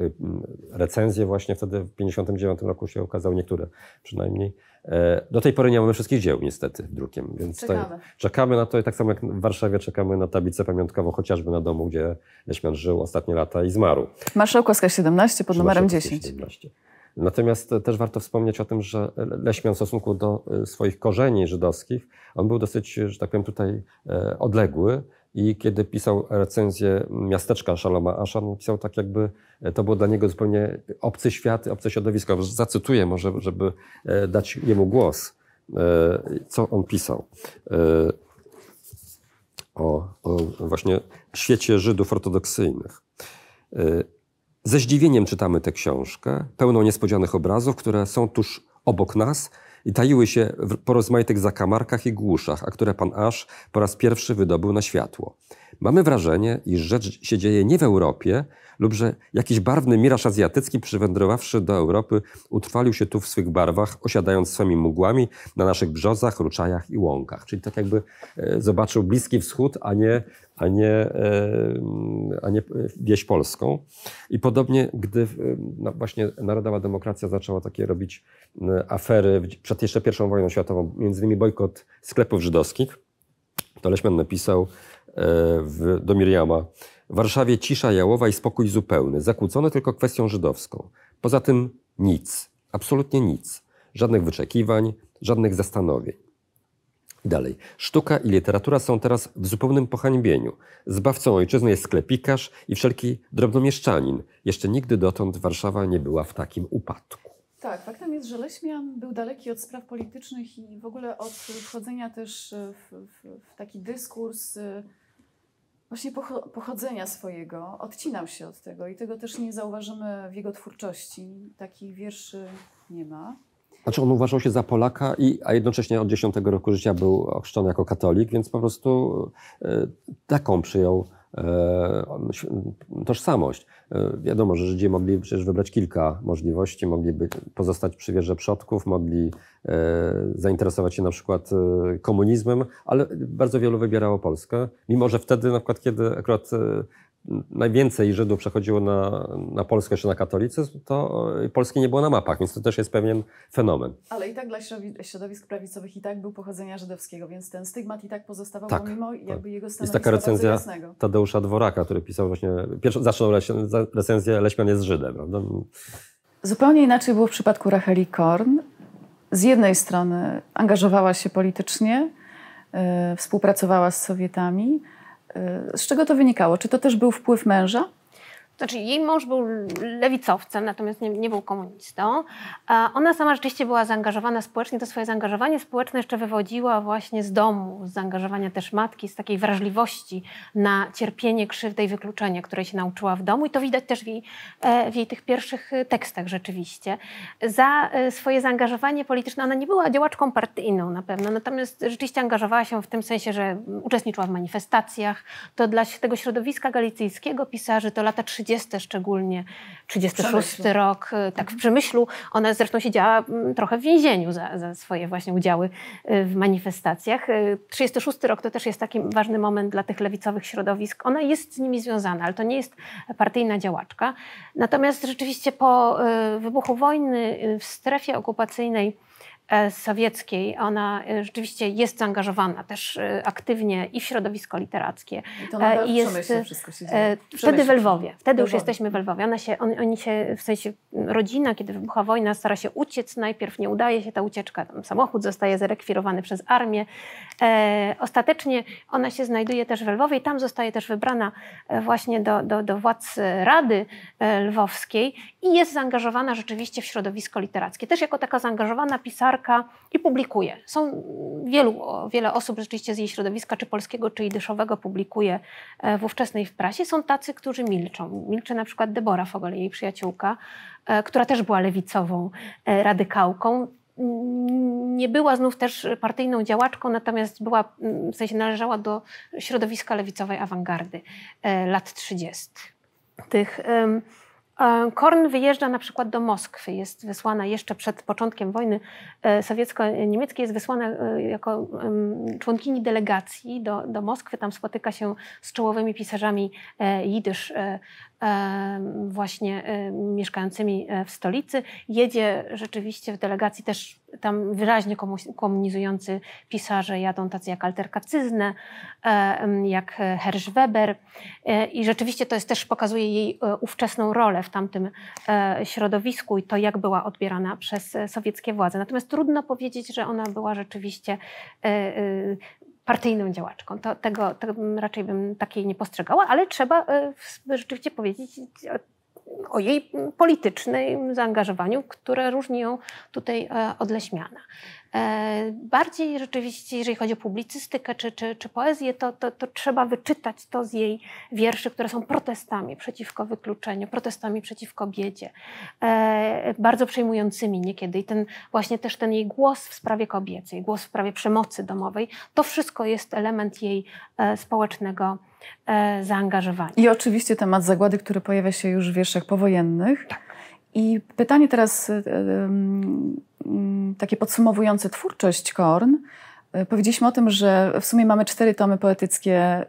recenzje właśnie wtedy w 1959 roku się okazały niektóre przynajmniej. E, do tej pory nie mamy wszystkich dzieł niestety drukiem, więc czekamy. To, czekamy na to i tak samo jak w Warszawie czekamy na tablicę pamiątkową chociażby na domu, gdzie Leśmian żył ostatnie lata i zmarł. Marszałkowska 17 pod numerem 10. 17. Natomiast też warto wspomnieć o tym, że Leśmian w stosunku do swoich korzeni żydowskich, on był dosyć, że tak powiem, tutaj odległy i kiedy pisał recenzję miasteczka Szaloma Asza, pisał tak jakby e, to było dla niego zupełnie obcy świat, obce środowisko. Zacytuję może, żeby e, dać jemu głos, e, co on pisał. O, o właśnie świecie Żydów ortodoksyjnych. Ze zdziwieniem czytamy tę książkę, pełną niespodzianych obrazów, które są tuż obok nas – i taiły się w porozmaitych zakamarkach i głuszach, a które pan Aż po raz pierwszy wydobył na światło. Mamy wrażenie, iż rzecz się dzieje nie w Europie, lub że jakiś barwny miraż azjatycki, przywędrowawszy do Europy, utrwalił się tu w swych barwach, osiadając swymi mgłami na naszych brzozach, ruczajach i łąkach. Czyli tak jakby e, zobaczył Bliski Wschód, a nie, a nie, e, a nie e, wieś polską. I podobnie, gdy no właśnie Narodowa Demokracja zaczęła takie robić afery przed jeszcze pierwszą wojną światową, między innymi bojkot sklepów żydowskich, to Leśman napisał, E, w, do Miriama. W Warszawie cisza jałowa i spokój zupełny, zakłócony tylko kwestią żydowską. Poza tym nic, absolutnie nic. Żadnych wyczekiwań, żadnych zastanowień. Dalej. Sztuka i literatura są teraz w zupełnym pohańbieniu. Zbawcą ojczyzny jest sklepikarz i wszelki drobnomieszczanin. Jeszcze nigdy dotąd Warszawa nie była w takim upadku. Tak, faktem jest, że Leśmian był daleki od spraw politycznych i w ogóle od wchodzenia też w, w, w taki dyskurs y, właśnie pochodzenia swojego odcinał się od tego i tego też nie zauważymy w jego twórczości. Takich wierszy nie ma. Znaczy on uważał się za Polaka, i, a jednocześnie od 10 roku życia był ochrzczony jako katolik, więc po prostu e, taką przyjął E, tożsamość. E, wiadomo, że Żydzi mogli przecież wybrać kilka możliwości. Mogli pozostać przy wierze przodków, mogli e, zainteresować się na przykład komunizmem, ale bardzo wielu wybierało Polskę. Mimo, że wtedy na przykład, kiedy akurat najwięcej Żydów przechodziło na, na Polskę czy na katolicyzm, to Polski nie było na mapach, więc to też jest pewien fenomen. Ale i tak dla środowisk prawicowych i tak był pochodzenia żydowskiego, więc ten stygmat i tak pozostawał tak, pomimo tak. jakby jego stanowiska Jest taka recenzja Tadeusza Dworaka, który pisał właśnie, pierwszy, zaczął recenzję Leśmian jest Żydem. Prawda? Zupełnie inaczej było w przypadku Racheli Korn. Z jednej strony angażowała się politycznie, yy, współpracowała z Sowietami, Y, z czego to wynikało? Czy to też był wpływ męża? Znaczy, jej mąż był lewicowcem, natomiast nie, nie był komunistą. A ona sama rzeczywiście była zaangażowana społecznie. To swoje zaangażowanie społeczne jeszcze wywodziła właśnie z domu, z zaangażowania też matki, z takiej wrażliwości na cierpienie, krzywdę i wykluczenie, której się nauczyła w domu. I to widać też w jej, e, w jej tych pierwszych e, tekstach rzeczywiście. Za e, swoje zaangażowanie polityczne ona nie była działaczką partyjną na pewno, natomiast rzeczywiście angażowała się w tym sensie, że uczestniczyła w manifestacjach. To dla tego środowiska galicyjskiego pisarzy to lata 30. 30 szczególnie, 36 rok, y, tak w mhm. Przemyślu. Ona zresztą siedziała mm, trochę w więzieniu za, za swoje właśnie udziały y, w manifestacjach. 36 y, rok to też jest taki ważny moment dla tych lewicowych środowisk. Ona jest z nimi związana, ale to nie jest partyjna działaczka. Natomiast rzeczywiście po wybuchu wojny w strefie okupacyjnej E, sowieckiej. Ona e, rzeczywiście jest zaangażowana też e, aktywnie i w środowisko literackie. I to nadal jest, wszystko się dzieje. Wtedy w Lwowie. Wtedy już jesteśmy w Lwowie. Ona się, on, oni się, w sensie rodzina, kiedy wybucha wojna, stara się uciec. Najpierw nie udaje się ta ucieczka. Tam samochód zostaje zarekwirowany przez armię. E, ostatecznie ona się znajduje też w Lwowie i tam zostaje też wybrana właśnie do, do, do władz Rady Lwowskiej i jest zaangażowana rzeczywiście w środowisko literackie. Też jako taka zaangażowana pisarka i publikuje. Są wielu, wiele osób rzeczywiście z jej środowiska, czy polskiego, czy idyszowego, publikuje e, w ówczesnej w prasie. Są tacy, którzy milczą. Milczy na przykład Debora Fogel, jej przyjaciółka, e, która też była lewicową e, radykałką mm, nie była znów też partyjną działaczką, natomiast była, mm, w sensie należała do środowiska lewicowej awangardy lat 30. Tych. E, Korn wyjeżdża na przykład do Moskwy, jest wysłana jeszcze przed początkiem wojny e, sowiecko-niemieckiej, jest wysłana e, jako członkini delegacji do, do Moskwy, tam spotyka się z czołowymi pisarzami jidysz właśnie mieszkającymi e, w stolicy. Jedzie rzeczywiście w delegacji też tam wyraźnie komunizujący pisarze, jadą tacy jak Alter Kacyzne, jak Hersch Weber e, i rzeczywiście to jest też pokazuje jej e, ówczesną rolę w tamtym środowisku i to jak była odbierana przez sowieckie władze. Natomiast trudno powiedzieć, że ona była rzeczywiście partyjną działaczką. To, tego, tego raczej bym takiej nie postrzegała, ale trzeba e, rzeczywiście powiedzieć o jej politycznym zaangażowaniu, które różni ją tutaj e, od Leśmiana. E, bardziej rzeczywiście, jeżeli chodzi o publicystykę czy, czy, czy poezję, to, to, to, trzeba wyczytać to z jej wierszy, które są protestami przeciwko wykluczeniu, protestami przeciwko biedzie, e, bardzo przejmującymi niekiedy. I ten właśnie też ten jej głos w sprawie kobiecej, głos w sprawie przemocy domowej, to wszystko jest element jej e, społecznego zaangażowania. I oczywiście temat zagłady, który pojawia się już w wierszach powojennych. Tak i pytanie teraz y, y, mm, y, takie podsumowujące twórczość Korn. Powiedzieliśmy o tym, że w sumie mamy cztery tomy poetyckie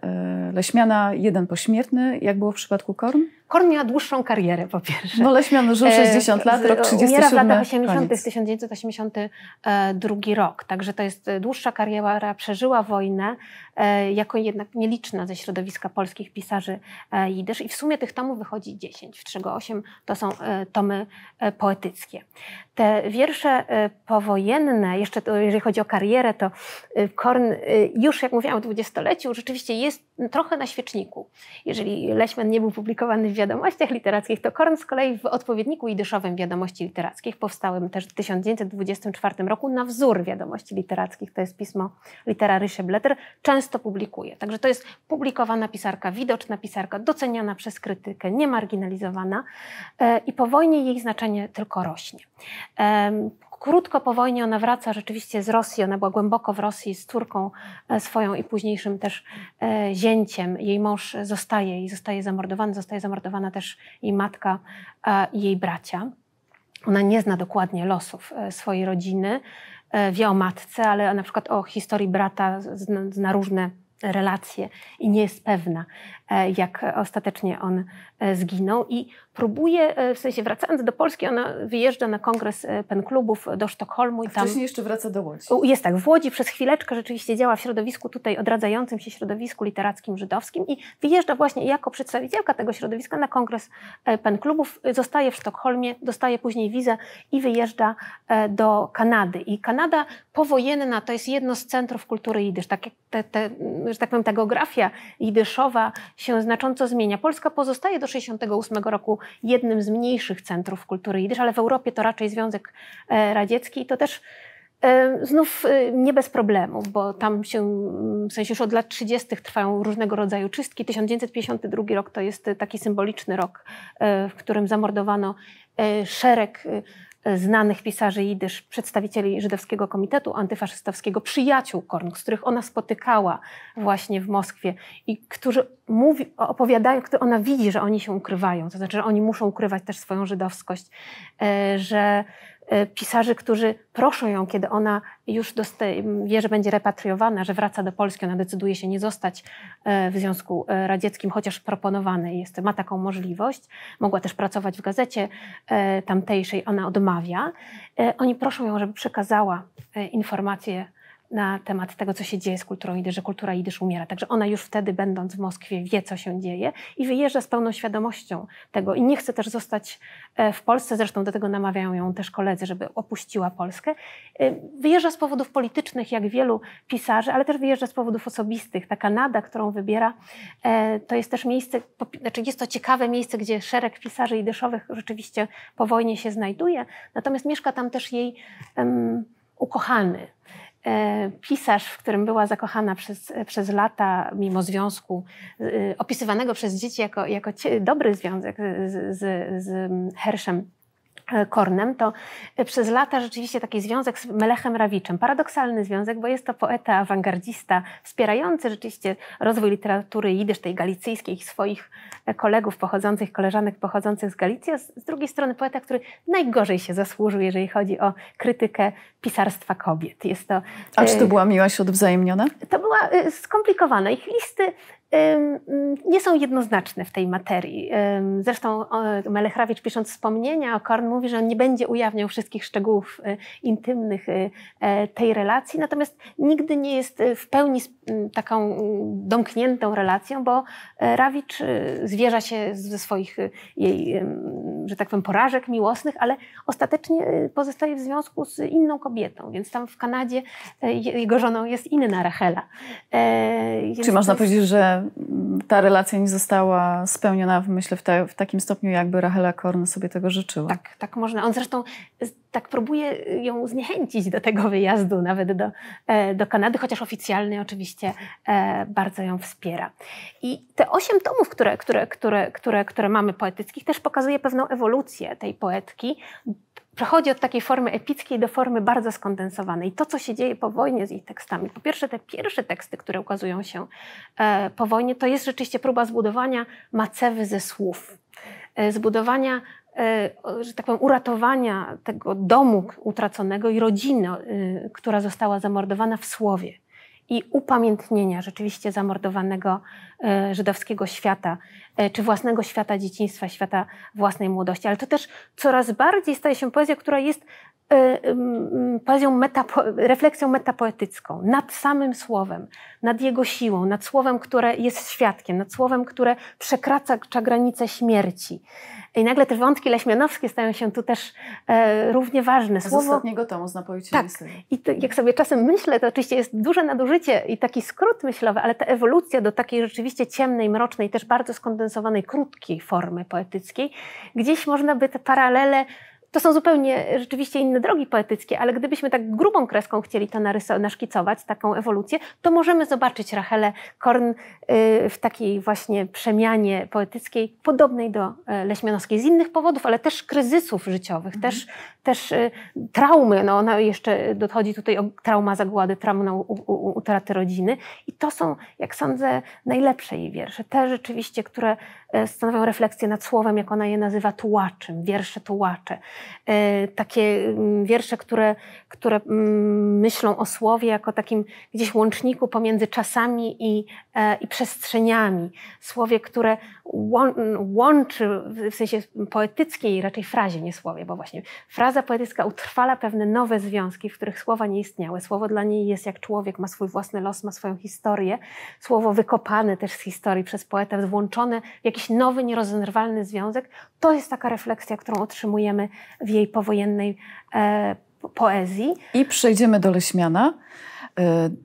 Leśmiana, jeden pośmiertny. Jak było w przypadku Korn? Korn miała dłuższą karierę po pierwsze. No Leśmian żył 60 lat, rok 37. Umiera w latach 80. Koniec. 1982 rok, także to jest e, dłuższa kariera, przeżyła wojnę e, jako jednak nieliczna ze środowiska polskich pisarzy e, jidysz i w sumie tych tomów wychodzi 10, z czego 8 to są tomy poetyckie. Te wiersze powojenne, jeszcze to, jeżeli chodzi o karierę, to Korn już, jak mówiłam, 20 dwudziestoleciu rzeczywiście jest trochę na świeczniku. Jeżeli Leśman nie był publikowany w wiadomościach literackich, to Korn z kolei w odpowiedniku jidyszowym wiadomości literackich, powstałym też w 1924 roku na wzór wiadomości literackich, to jest pismo literarysie Blatter często publikuje. Także to jest publikowana pisarka, widoczna pisarka, doceniana przez krytykę, niemarginalizowana e, i po wojnie jej znaczenie tylko rośnie krótko po wojnie ona wraca rzeczywiście z Rosji, ona była głęboko w Rosji z córką e, swoją i późniejszym też e, zięciem. Jej mąż zostaje i zostaje zamordowany, zostaje zamordowana też jej matka e, i jej bracia. Ona nie zna dokładnie losów swojej rodziny, wie o matce, ale na przykład o historii brata zna różne relacje i nie jest pewna, e, jak ostatecznie on e, zginął. I próbuje, w sensie wracając do Polski, ona wyjeżdża na kongres e, PEN klubów do Sztokholmu. I tam... Wcześniej jeszcze wraca do Łodzi. Jest tak, w Łodzi przez chwileczkę rzeczywiście działa w środowisku tutaj odradzającym się środowisku literackim żydowskim i wyjeżdża właśnie jako przedstawicielka tego środowiska na kongres PEN klubów, zostaje w Sztokholmie, dostaje później wizę i wyjeżdża do Kanady. I Kanada powojenna to jest jedno z centrów kultury jidysz, tak jak te, te że tak powiem, ta geografia jidyszowa się znacząco zmienia. Polska pozostaje do 68 roku jednym z mniejszych centrów kultury jidysz, ale w Europie to raczej Związek e, Radziecki i to też e, Znów e, nie bez problemów, bo tam się, w sensie już od lat 30. trwają różnego rodzaju czystki. 1952 rok to jest taki symboliczny rok, w którym zamordowano szereg znanych pisarzy jidysz, przedstawicieli Żydowskiego Komitetu Antyfaszystowskiego, przyjaciół Korn, z których ona spotykała właśnie w Moskwie i którzy mówi, opowiadają, które ona widzi, że oni się ukrywają, to znaczy, że oni muszą ukrywać też swoją żydowskość, e, że Y, pisarzy, którzy proszą ją, kiedy ona już wie, że będzie repatriowana, że wraca do Polski, ona decyduje się nie zostać y, w Związku y, Radzieckim, chociaż proponowane jest, ma taką możliwość. Mogła też pracować w gazecie tamtejszej, ona odmawia. Oni proszą ją, żeby przekazała informacje na temat tego, co się dzieje z kulturą jidysz, że kultura jidysz umiera. Także ona już wtedy, będąc w Moskwie, wie, co się dzieje i wyjeżdża z pełną świadomością tego. I nie chce też zostać e, w Polsce, zresztą do tego namawiają ją też koledzy, żeby opuściła Polskę. E, wyjeżdża z powodów politycznych, jak wielu pisarzy, ale też wyjeżdża z powodów osobistych. Ta Kanada, którą wybiera, e, to jest też miejsce, znaczy jest to ciekawe miejsce, gdzie szereg pisarzy jidyszowych rzeczywiście po wojnie się znajduje, natomiast mieszka tam też jej um, ukochany. E, pisarz, w którym była zakochana przez, przez lata, mimo związku, e, opisywanego przez dzieci jako, jako dobry związek z, z, z Herszem, E, kornem, to przez lata rzeczywiście taki związek z Melechem Rawiczem. Paradoksalny związek, bo jest to poeta awangardzista, wspierający rzeczywiście rozwój literatury jidysz, tej galicyjskiej, swoich kolegów pochodzących, koleżanek pochodzących z Galicji, a z drugiej strony poeta, który najgorzej się zasłużył, jeżeli chodzi o krytykę pisarstwa kobiet. Jest to, a czy to e, była miłość odwzajemniona? To była e, skomplikowana. Ich listy Mm, nie są jednoznaczne w tej materii. Zresztą Melechrawicz pisząc wspomnienia o Korn mówi, że on nie będzie ujawniał wszystkich szczegółów y, intymnych y, e, tej relacji, natomiast nigdy nie jest y, w pełni mm, taką domkniętą relacją, bo e, Rawicz zwierza się ze swoich jej, że tak powiem, porażek miłosnych, ale ostatecznie pozostaje w związku z inną kobietą, więc tam w Kanadzie e, jego żoną jest inna Rachela. Więc Czy można jest... powiedzieć, że ta relacja nie została spełniona, w, myślę, w, te, w takim stopniu, jakby Rachela Korn sobie tego życzyła. Tak, tak można. On zresztą tak próbuje ją zniechęcić do tego wyjazdu, nawet do, e, do Kanady, chociaż oficjalnie oczywiście e, bardzo ją wspiera. I te osiem tomów, które, które, które, które, które mamy poetyckich, też pokazuje pewną ewolucję tej poetki przechodzi od takiej formy epickiej do formy bardzo skondensowanej. To, co się dzieje po wojnie z ich tekstami. Po pierwsze, te pierwsze teksty, które ukazują się e, po wojnie, to jest rzeczywiście próba zbudowania macewy ze słów. E, zbudowania e, że tak powiem, uratowania tego domu utraconego i rodziny, która została zamordowana w słowie i upamiętnienia rzeczywiście zamordowanego e, żydowskiego świata, e, czy własnego świata dzieciństwa, świata własnej młodości. Ale to też coraz bardziej staje się poezja, która jest poezją y, metapo refleksją metapoetycką, nad samym słowem, nad jego siłą, nad słowem, które jest świadkiem, nad słowem, które przekracza granice śmierci. I nagle te wątki leśmianowskie stają się tu też e, równie ważne. Słowo... Z ostatniego tomu, z napoju tak. I to, jak sobie czasem myślę, to oczywiście jest duże nadużycie i taki skrót myślowy, ale ta ewolucja do takiej rzeczywiście ciemnej, mrocznej, też bardzo skondensowanej, krótkiej formy poetyckiej, gdzieś można by te paralele to są zupełnie rzeczywiście inne drogi poetyckie, ale gdybyśmy tak grubą kreską chcieli to naszkicować, taką ewolucję, to możemy zobaczyć Rachelę Korn y, w takiej właśnie przemianie poetyckiej, podobnej do e, Leśmianowskiej z innych powodów, ale też kryzysów życiowych, mhm. też, też y, traumy. No ona jeszcze dochodzi tutaj o trauma zagłady, trauma utraty rodziny. I to są, jak sądzę, najlepsze jej wiersze. Te rzeczywiście, które e, stanowią refleksję nad słowem, jak ona je nazywa, tułaczem, wiersze tułacze. E, takie mm, wiersze, które, które mm, myślą o słowie jako takim gdzieś łączniku pomiędzy czasami i, e, i przestrzeniami. Słowie, które łączy w sensie poetyckiej raczej frazie, nie słowie, bo właśnie fraza poetycka utrwala pewne nowe związki, w których słowa nie istniały. Słowo dla niej jest jak człowiek, ma swój własny los, ma swoją historię. Słowo wykopane też z historii przez poetę, włączone w jakiś nowy, nierozerwalny związek. To jest taka refleksja, którą otrzymujemy w jej powojennej e, poezji. I przejdziemy do Leśmiana. Y,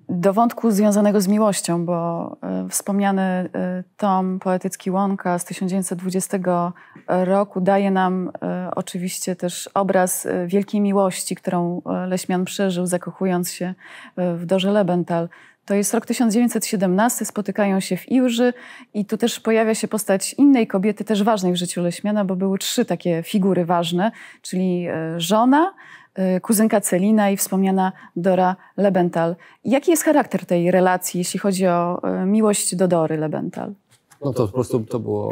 do wątku związanego z miłością, bo y, wspomniany y, tom poetycki Łąka z 1920 roku daje nam oczywiście też obraz wielkiej miłości, którą Leśmian przeżył, zakochując się w Dorze Lebental. To jest rok 1917, spotykają się w Iłży i tu też pojawia się postać innej kobiety, też ważnej w życiu Leśmiana, bo były trzy takie figury ważne, czyli żona, Y, kuzynka Celina i wspomniana Dora Lebental. Jaki jest charakter tej relacji, jeśli chodzi o y, miłość do Dory Lebental? No to po prostu to było,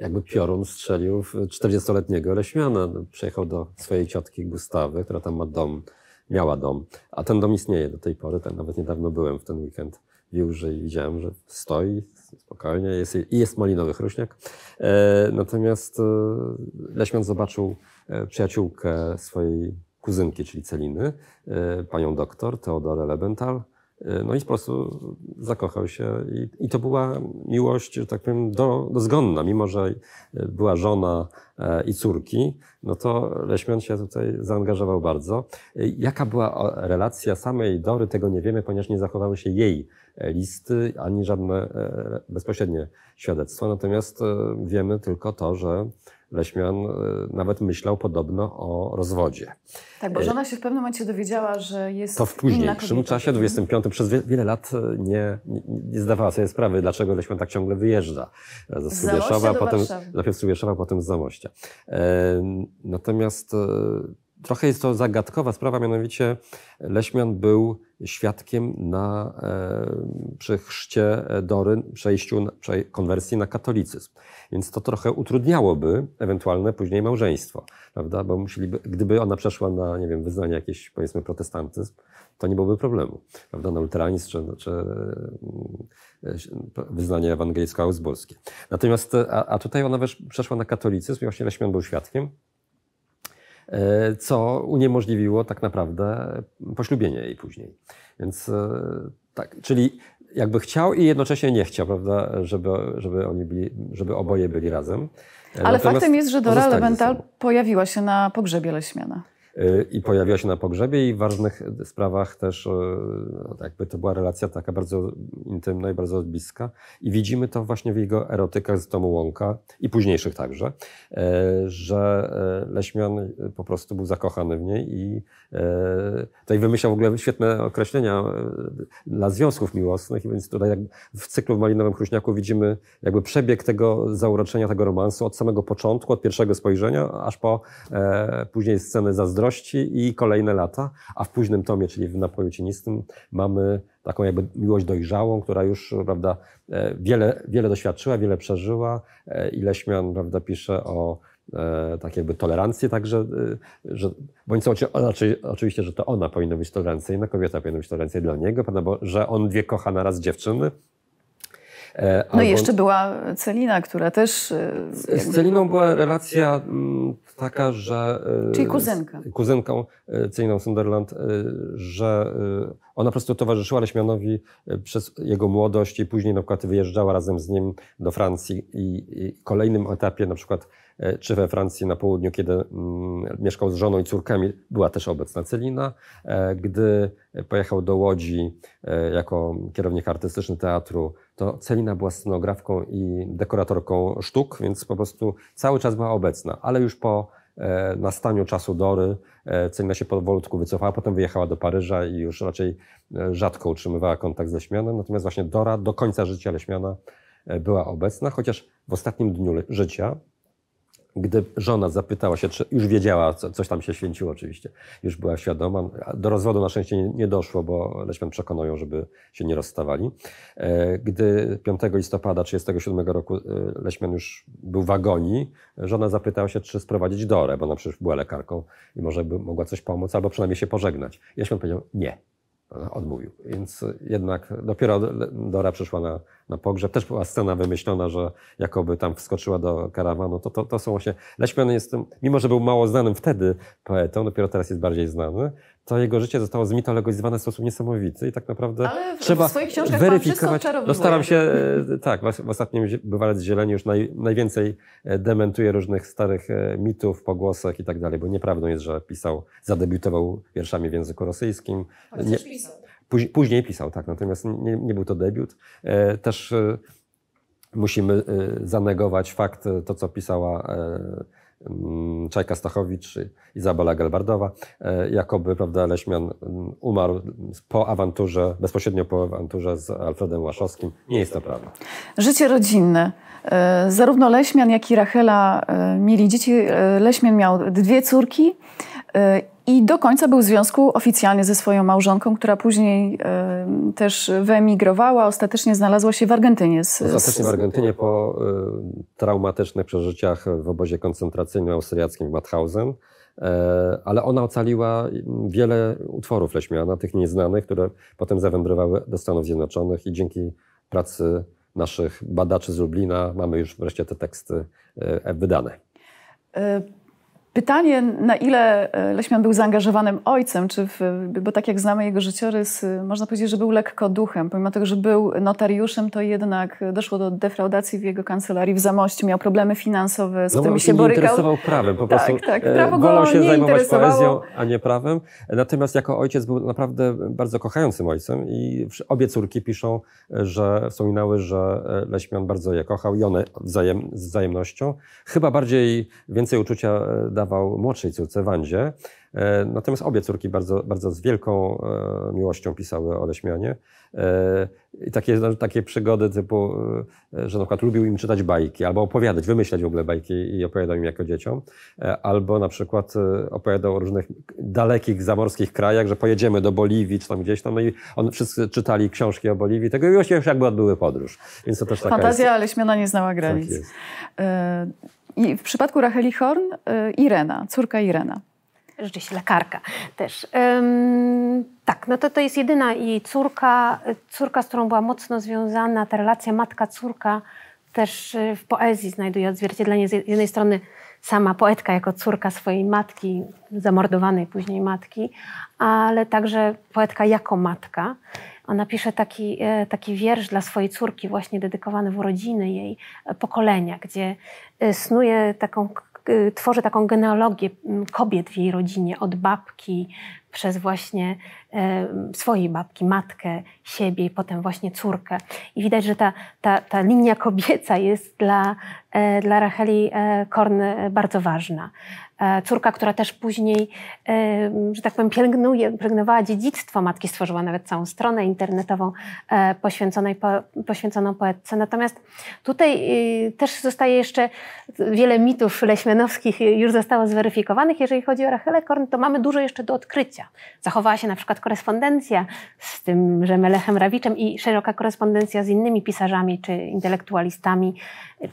jakby piorun strzelił 40-letniego Leśmiana. No, przejechał do swojej ciotki Gustawy, która tam ma dom, miała dom. A ten dom istnieje do tej pory, tam nawet niedawno byłem w ten weekend w Jurze i widziałem, że stoi spokojnie jest, i jest malinowy chruśniak. E, natomiast e, Leśmian zobaczył e, przyjaciółkę swojej kuzynki, czyli Celiny, e, panią doktor Teodorę Lebenthal. E, no i po prostu zakochał się. I, i to była miłość, że tak powiem, do, dozgonna. Mimo, że e, była żona i córki, no to Leśmian się tutaj zaangażował bardzo. Jaka była relacja samej Dory, tego nie wiemy, ponieważ nie zachowały się jej listy, ani żadne bezpośrednie świadectwa. Natomiast wiemy tylko to, że Leśmian e, nawet myślał podobno o rozwodzie. Tak, bo e, żona się w pewnym momencie dowiedziała, że jest. To w późniejszym czasie, 25, przez wiele lat e, nie, nie, zdawała sobie sprawy, dlaczego Leśmian tak ciągle wyjeżdża ze Słowieszowa, potem, najpierw potem z Zamościa. Natomiast trochę jest to zagadkowa sprawa, mianowicie Leśmian był świadkiem na, e, przy chrzcie Dory, przejściu, przej konwersji na katolicyzm. Więc to trochę utrudniałoby ewentualne później małżeństwo, prawda? Bo musieliby, gdyby ona przeszła na, nie wiem, wyznanie jakieś, powiedzmy, protestantyzm, to nie byłoby problemu, prawda? Na luteranizm czy, czy e, wyznanie ewangelicko ausburskie Natomiast, a, a, tutaj ona przeszła na katolicyzm i właśnie Leśmian był świadkiem. E, co uniemożliwiło tak naprawdę poślubienie jej później. Więc e, tak, czyli jakby chciał i jednocześnie nie chciał, prawda, żeby, żeby oni byli, żeby oboje byli razem. E, Ale Natomiast faktem jest, że Dora Elemental pojawiła się na pogrzebie Leśmiana. Y, i pojawiła się na pogrzebie i w ważnych sprawach też y, no tak jakby to była relacja taka bardzo intymna i bardzo bliska i widzimy to właśnie w jego erotykach z Tomu Łąka i późniejszych także, y, że Leśmian po prostu był zakochany w niej i tutaj wymyślał w ogóle świetne określenia dla związków miłosnych, więc tutaj w cyklu w Malinowym Kruśniaku widzimy jakby przebieg tego zauroczenia, tego romansu od samego początku, od pierwszego spojrzenia, aż po e, później sceny zazdrości zazdrości i kolejne lata, a w późnym tomie, czyli w napoju cienistym, mamy taką jakby miłość dojrzałą, która już prawda, e, wiele, wiele doświadczyła, wiele przeżyła. E, Ileśmian prawda, pisze o e, tak jakby tolerancję także, że, bądź co, znaczy, oczywiście, że to ona powinna być tolerancyjna, kobieta powinna być tolerancyjna dla niego, prawda, bo że on dwie kocha naraz dziewczyny, E, no i jeszcze była Celina, która też... E, jakby... Z Celiną była relacja mm, taka, że... E, Czyli kuzynka. kuzynką Celiną Sunderland, że ona po prostu towarzyszyła Leśmianowi e, przez jego młodość i później na przykład wyjeżdżała razem z nim do Francji i, i kolejnym etapie na przykład e, czy we Francji na południu, kiedy mm, mieszkał z żoną i córkami, była też obecna Celina. E, gdy pojechał do Łodzi jako kierownik artystyczny teatru, to Celina była scenografką i dekoratorką sztuk, więc po prostu cały czas była obecna, ale już po E, na staniu czasu Dory e, Celina się powolutku wycofała, potem wyjechała do Paryża i już raczej e, rzadko utrzymywała kontakt z Leśmianem, natomiast właśnie Dora do końca życia Leśmiana była obecna, chociaż w ostatnim dniu życia gdy żona zapytała się, czy już wiedziała, co, coś tam się święciło oczywiście, już była świadoma. Do rozwodu na szczęście nie, nie doszło, bo Leśman przekonał ją, żeby się nie rozstawali. E, gdy 5 listopada 1937 roku e, Leśman już był w agonii, żona zapytała się, czy sprowadzić Dorę, bo ona przecież była lekarką i może by mogła coś pomóc, albo przynajmniej się pożegnać. Leśman powiedział nie odmówił. Więc jednak dopiero Dora przyszła na na pogrzeb. Też była scena wymyślona, że jakoby tam wskoczyła do karawanu. To, to, to są właśnie... Leśmian jest, mimo że był mało znanym wtedy poetą, dopiero teraz jest bardziej znany, to jego życie zostało zmitologizowane w sposób niesamowity i tak naprawdę Ale w, trzeba w swoich książkach weryfikować. No staram się, e, tak, w ostatnim Bywalec Zieleni już naj, najwięcej e, dementuje różnych starych e, mitów, pogłosek i tak dalej, bo nieprawdą jest, że pisał, zadebiutował wierszami w języku rosyjskim. Chociaż nie, pisał. Później pisał, tak, natomiast nie, nie był to debiut. E, też e, musimy e, zanegować fakt, to co pisała mm, Czajka Stachowicz i Izabela Gelbardowa, jakoby prawda, Leśmian mm, umarł po awanturze, bezpośrednio po awanturze z Alfredem Łaszowskim. Nie jest to prawda. Życie rodzinne. Zarówno Leśmian, jak i Rachela mieli dzieci. Leśmian miał dwie córki i do końca był w związku oficjalnie ze swoją małżonką, która później e, też wyemigrowała. Ostatecznie znalazła się w Argentynie. Z, ostatecznie w Argentynie po e, traumatycznych przeżyciach w obozie koncentracyjnym austriackim w Mauthausen. E, ale ona ocaliła wiele utworów Leśmiana, tych nieznanych, które potem zawędrowały do Stanów Zjednoczonych i dzięki pracy naszych badaczy z Lublina mamy już wreszcie te teksty wydane. Pytanie, na ile e, Leśmian był zaangażowanym ojcem, czy w, bo tak jak znamy jego życiorys, y, można powiedzieć, że był lekko duchem. Pomimo tego, że był notariuszem, to jednak doszło do defraudacji w jego kancelarii w Zamości. Miał problemy finansowe, z no, którymi się borykał. Nie interesował prawem, po tak, prostu tak, e, prawo wolał się zajmować poezją, a nie prawem. Natomiast jako ojciec był naprawdę bardzo kochającym ojcem i obie córki piszą, e, że wspominały, że Leśmian bardzo je kochał i one wzajem, z wzajemnością. Chyba bardziej, więcej uczucia oddawał młodszej córce Wandzie. E, natomiast obie córki bardzo, bardzo z wielką e, miłością pisały o Leśmianie. E, I takie, no, takie przygody typu, że na przykład lubił im czytać bajki, albo opowiadać, wymyślać w ogóle bajki i opowiadał im jako dzieciom. Albo na przykład opowiadał o różnych dalekich, zamorskich krajach, że pojedziemy do Boliwii, czy tam gdzieś tam. No i on wszyscy czytali książki o Boliwii. Tego już jakby odbyły podróż. Więc to też Fantazja jest... Leśmiana nie znała tak granic. Tak i w przypadku Racheli Horn, y, Irena, córka Irena. Rzeczywiście, lekarka też. Um, tak, no to, to jest jedyna jej córka, córka, z którą była mocno związana ta relacja matka-córka też y, w poezji znajduje odzwierciedlenie. Z jednej strony sama poetka jako córka swojej matki, zamordowanej później matki, ale także poetka jako matka. Ona pisze taki, e, taki wiersz dla swojej córki, właśnie dedykowany w urodziny jej e, pokolenia, gdzie e, snuje taką, tworzy taką genealogię kobiet w jej rodzinie, od babki przez właśnie swojej babki, matkę, siebie i potem właśnie córkę. I widać, że ta, ta, ta linia kobieca jest dla E, dla Racheli e, Korn e, bardzo ważna. Córka, która też później, że tak powiem, pielęgnuje, pielęgnowała dziedzictwo matki, stworzyła nawet całą stronę internetową poświęconą poetce. Natomiast tutaj też zostaje jeszcze wiele mitów leśmianowskich już zostało zweryfikowanych. Jeżeli chodzi o Rachelę Korn, to mamy dużo jeszcze do odkrycia. Zachowała się na przykład korespondencja z że Melechem Rawiczem i szeroka korespondencja z innymi pisarzami czy intelektualistami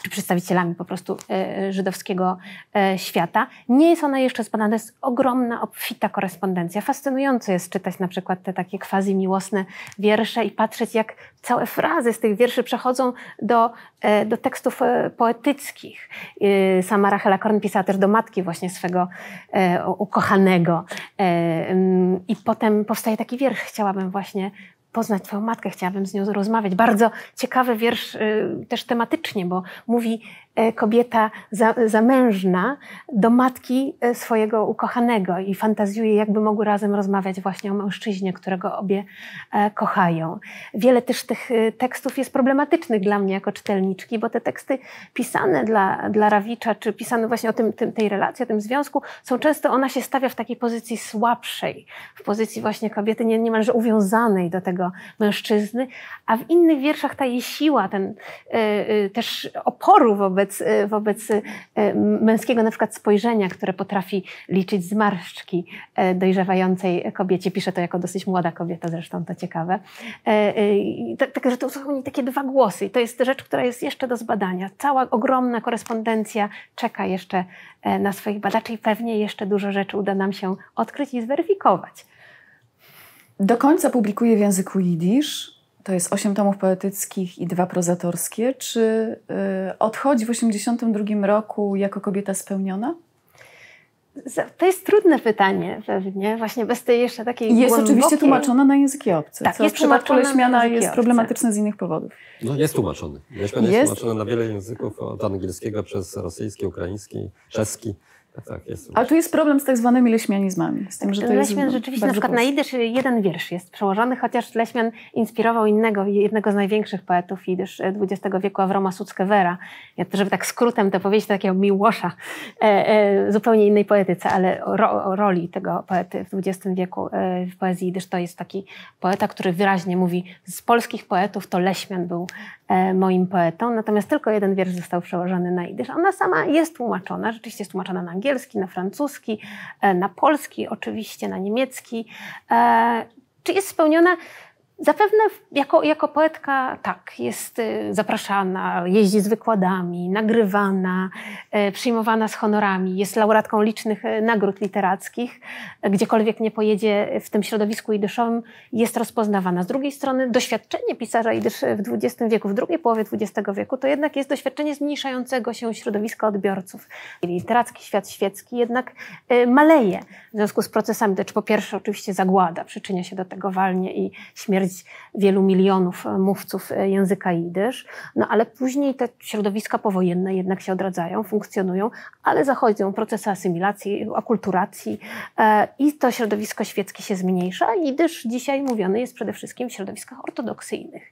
czy przedstawicielami po prostu e, żydowskiego e, świata. Nie jest ona jeszcze zbadana, to jest ogromna, obfita korespondencja. Fascynujące jest czytać na przykład te takie quasi miłosne wiersze i patrzeć, jak całe frazy z tych wierszy przechodzą do, e, do tekstów poetyckich. Sama Rachela Korn pisała też do matki właśnie swego ukochanego. Mm, I potem powstaje taki wiersz, chciałabym właśnie poznać Twoją matkę, chciałabym z nią rozmawiać. Bardzo ciekawy wiersz y, też tematycznie, bo mówi E, kobieta zamężna do matki e, swojego ukochanego i fantazjuje, jakby mogły razem rozmawiać właśnie o mężczyźnie, którego obie e, kochają. Wiele też tych tekstów jest problematycznych dla mnie jako czytelniczki, bo te teksty pisane dla, dla Rawicza, czy pisane właśnie o tym, tym, tej relacji, o tym związku, są często, ona się stawia w takiej pozycji słabszej, w pozycji właśnie kobiety nie, niemalże uwiązanej do tego mężczyzny, a w innych wierszach ta jej siła, ten też oporu wobec wobec, y, wobec y, męskiego na przykład spojrzenia, które potrafi liczyć zmarszczki e, dojrzewającej kobiecie. Piszę to jako dosyć młoda kobieta zresztą, to ciekawe. E, e, Także to są takie dwa głosy. I to jest rzecz, która jest jeszcze do zbadania. Cała ogromna korespondencja czeka jeszcze na swoich badaczy i pewnie jeszcze dużo rzeczy uda nam się odkryć i zweryfikować. Do końca publikuję w języku jidysz. To jest osiem tomów poetyckich i dwa prozatorskie. Czy y, odchodzi w 1982 roku jako kobieta spełniona? To jest trudne pytanie pewnie, właśnie bez tej jeszcze takiej Jest głębokiej... oczywiście tłumaczona na języki obce, tak, co jest w przypadku Leśmiana jest problematyczne z innych powodów. No jest tłumaczony. Leśmian jest, jest tłumaczony na wiele języków, od angielskiego przez rosyjski, ukraiński, czeski. Tak, tak, jest Ale tu jest problem z tak zwanymi leśmianizmami. Z tym, że to Leśmian jest rzeczywiście, na przykład na Jidysz jeden wiersz jest przełożony, chociaż Leśmian inspirował innego, jednego z największych poetów Jidysz XX e, wieku, Avroma Suckewera. Ja, żeby tak skrótem to powiedzieć, to takiego miłosza, e, e, zupełnie innej poetyce, ale ro, roli tego poety w XX wieku e, w poezji Jidysz to jest taki poeta, który wyraźnie mówi, z polskich poetów to Leśmian był E, moim poetą, natomiast tylko jeden wiersz został przełożony na jidysz. Ona sama jest tłumaczona, rzeczywiście jest tłumaczona na angielski, na francuski, e, na polski, oczywiście na niemiecki. E, czy jest spełniona Zapewne jako, jako poetka tak, jest y, zapraszana, jeździ z wykładami, nagrywana, e, przyjmowana z honorami, jest laureatką licznych e, nagród literackich. E, gdziekolwiek nie pojedzie w tym środowisku jidyszowym, jest rozpoznawana. Z drugiej strony doświadczenie pisarza jidysz w XX wieku, w drugiej połowie XX wieku, to jednak jest doświadczenie zmniejszającego się środowiska odbiorców. Literacki świat świecki jednak maleje w związku z procesami, to znaczy, po pierwsze oczywiście zagłada, przyczynia się do tego walnie i śmierć ćwierć wielu milionów e, mówców e, języka jidysz, no ale później te środowiska powojenne jednak się odradzają, funkcjonują, ale zachodzą procesy asymilacji, akulturacji e, i to środowisko świeckie się zmniejsza. Jidysz dzisiaj mówiony jest przede wszystkim w środowiskach ortodoksyjnych.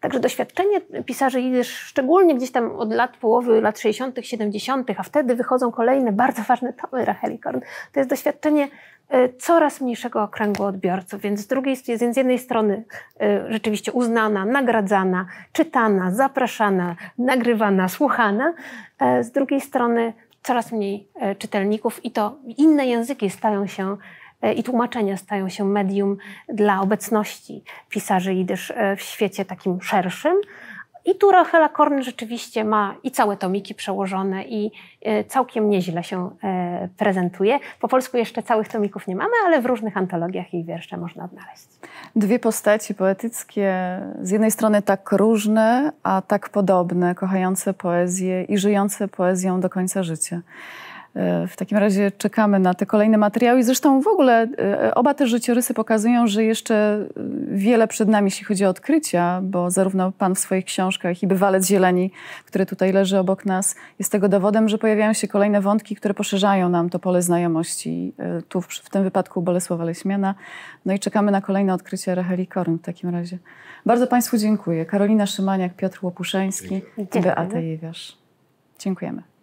Także doświadczenie pisarzy jidysz, szczególnie gdzieś tam od lat połowy lat 60., 70., a wtedy wychodzą kolejne bardzo ważne tomy Racheli Korn, to jest doświadczenie E, coraz mniejszego okręgu odbiorców, więc z, drugiej, z jednej strony e, rzeczywiście uznana, nagradzana, czytana, zapraszana, nagrywana, słuchana, e, z drugiej strony coraz mniej czytelników i to inne języki stają się i tłumaczenia stają się medium dla obecności pisarzy jidysz w świecie takim szerszym. I tu Rachela Korn rzeczywiście ma i całe tomiki przełożone i e, całkiem nieźle się e, prezentuje. Po polsku jeszcze całych tomików nie mamy, ale w różnych antologiach jej wiersze można odnaleźć. Dwie postaci poetyckie, z jednej strony tak różne, a tak podobne, kochające poezję i żyjące poezją do końca życia. E, w takim razie czekamy na te kolejne materiały. I zresztą w ogóle e, oba te życiorysy pokazują, że jeszcze e, wiele przed nami, jeśli chodzi o odkrycia, bo zarówno Pan w swoich książkach i Bywalec Zieleni, który tutaj leży obok nas, jest tego dowodem, że pojawiają się kolejne wątki, które poszerzają nam to pole znajomości. Tu w, tym wypadku Bolesława Leśmiana. No i czekamy na kolejne odkrycie Racheli Korn w takim razie. Bardzo Państwu dziękuję. Karolina Szymaniak, Piotr Łopuszeński i Beata Jewiasz. Dziękujemy.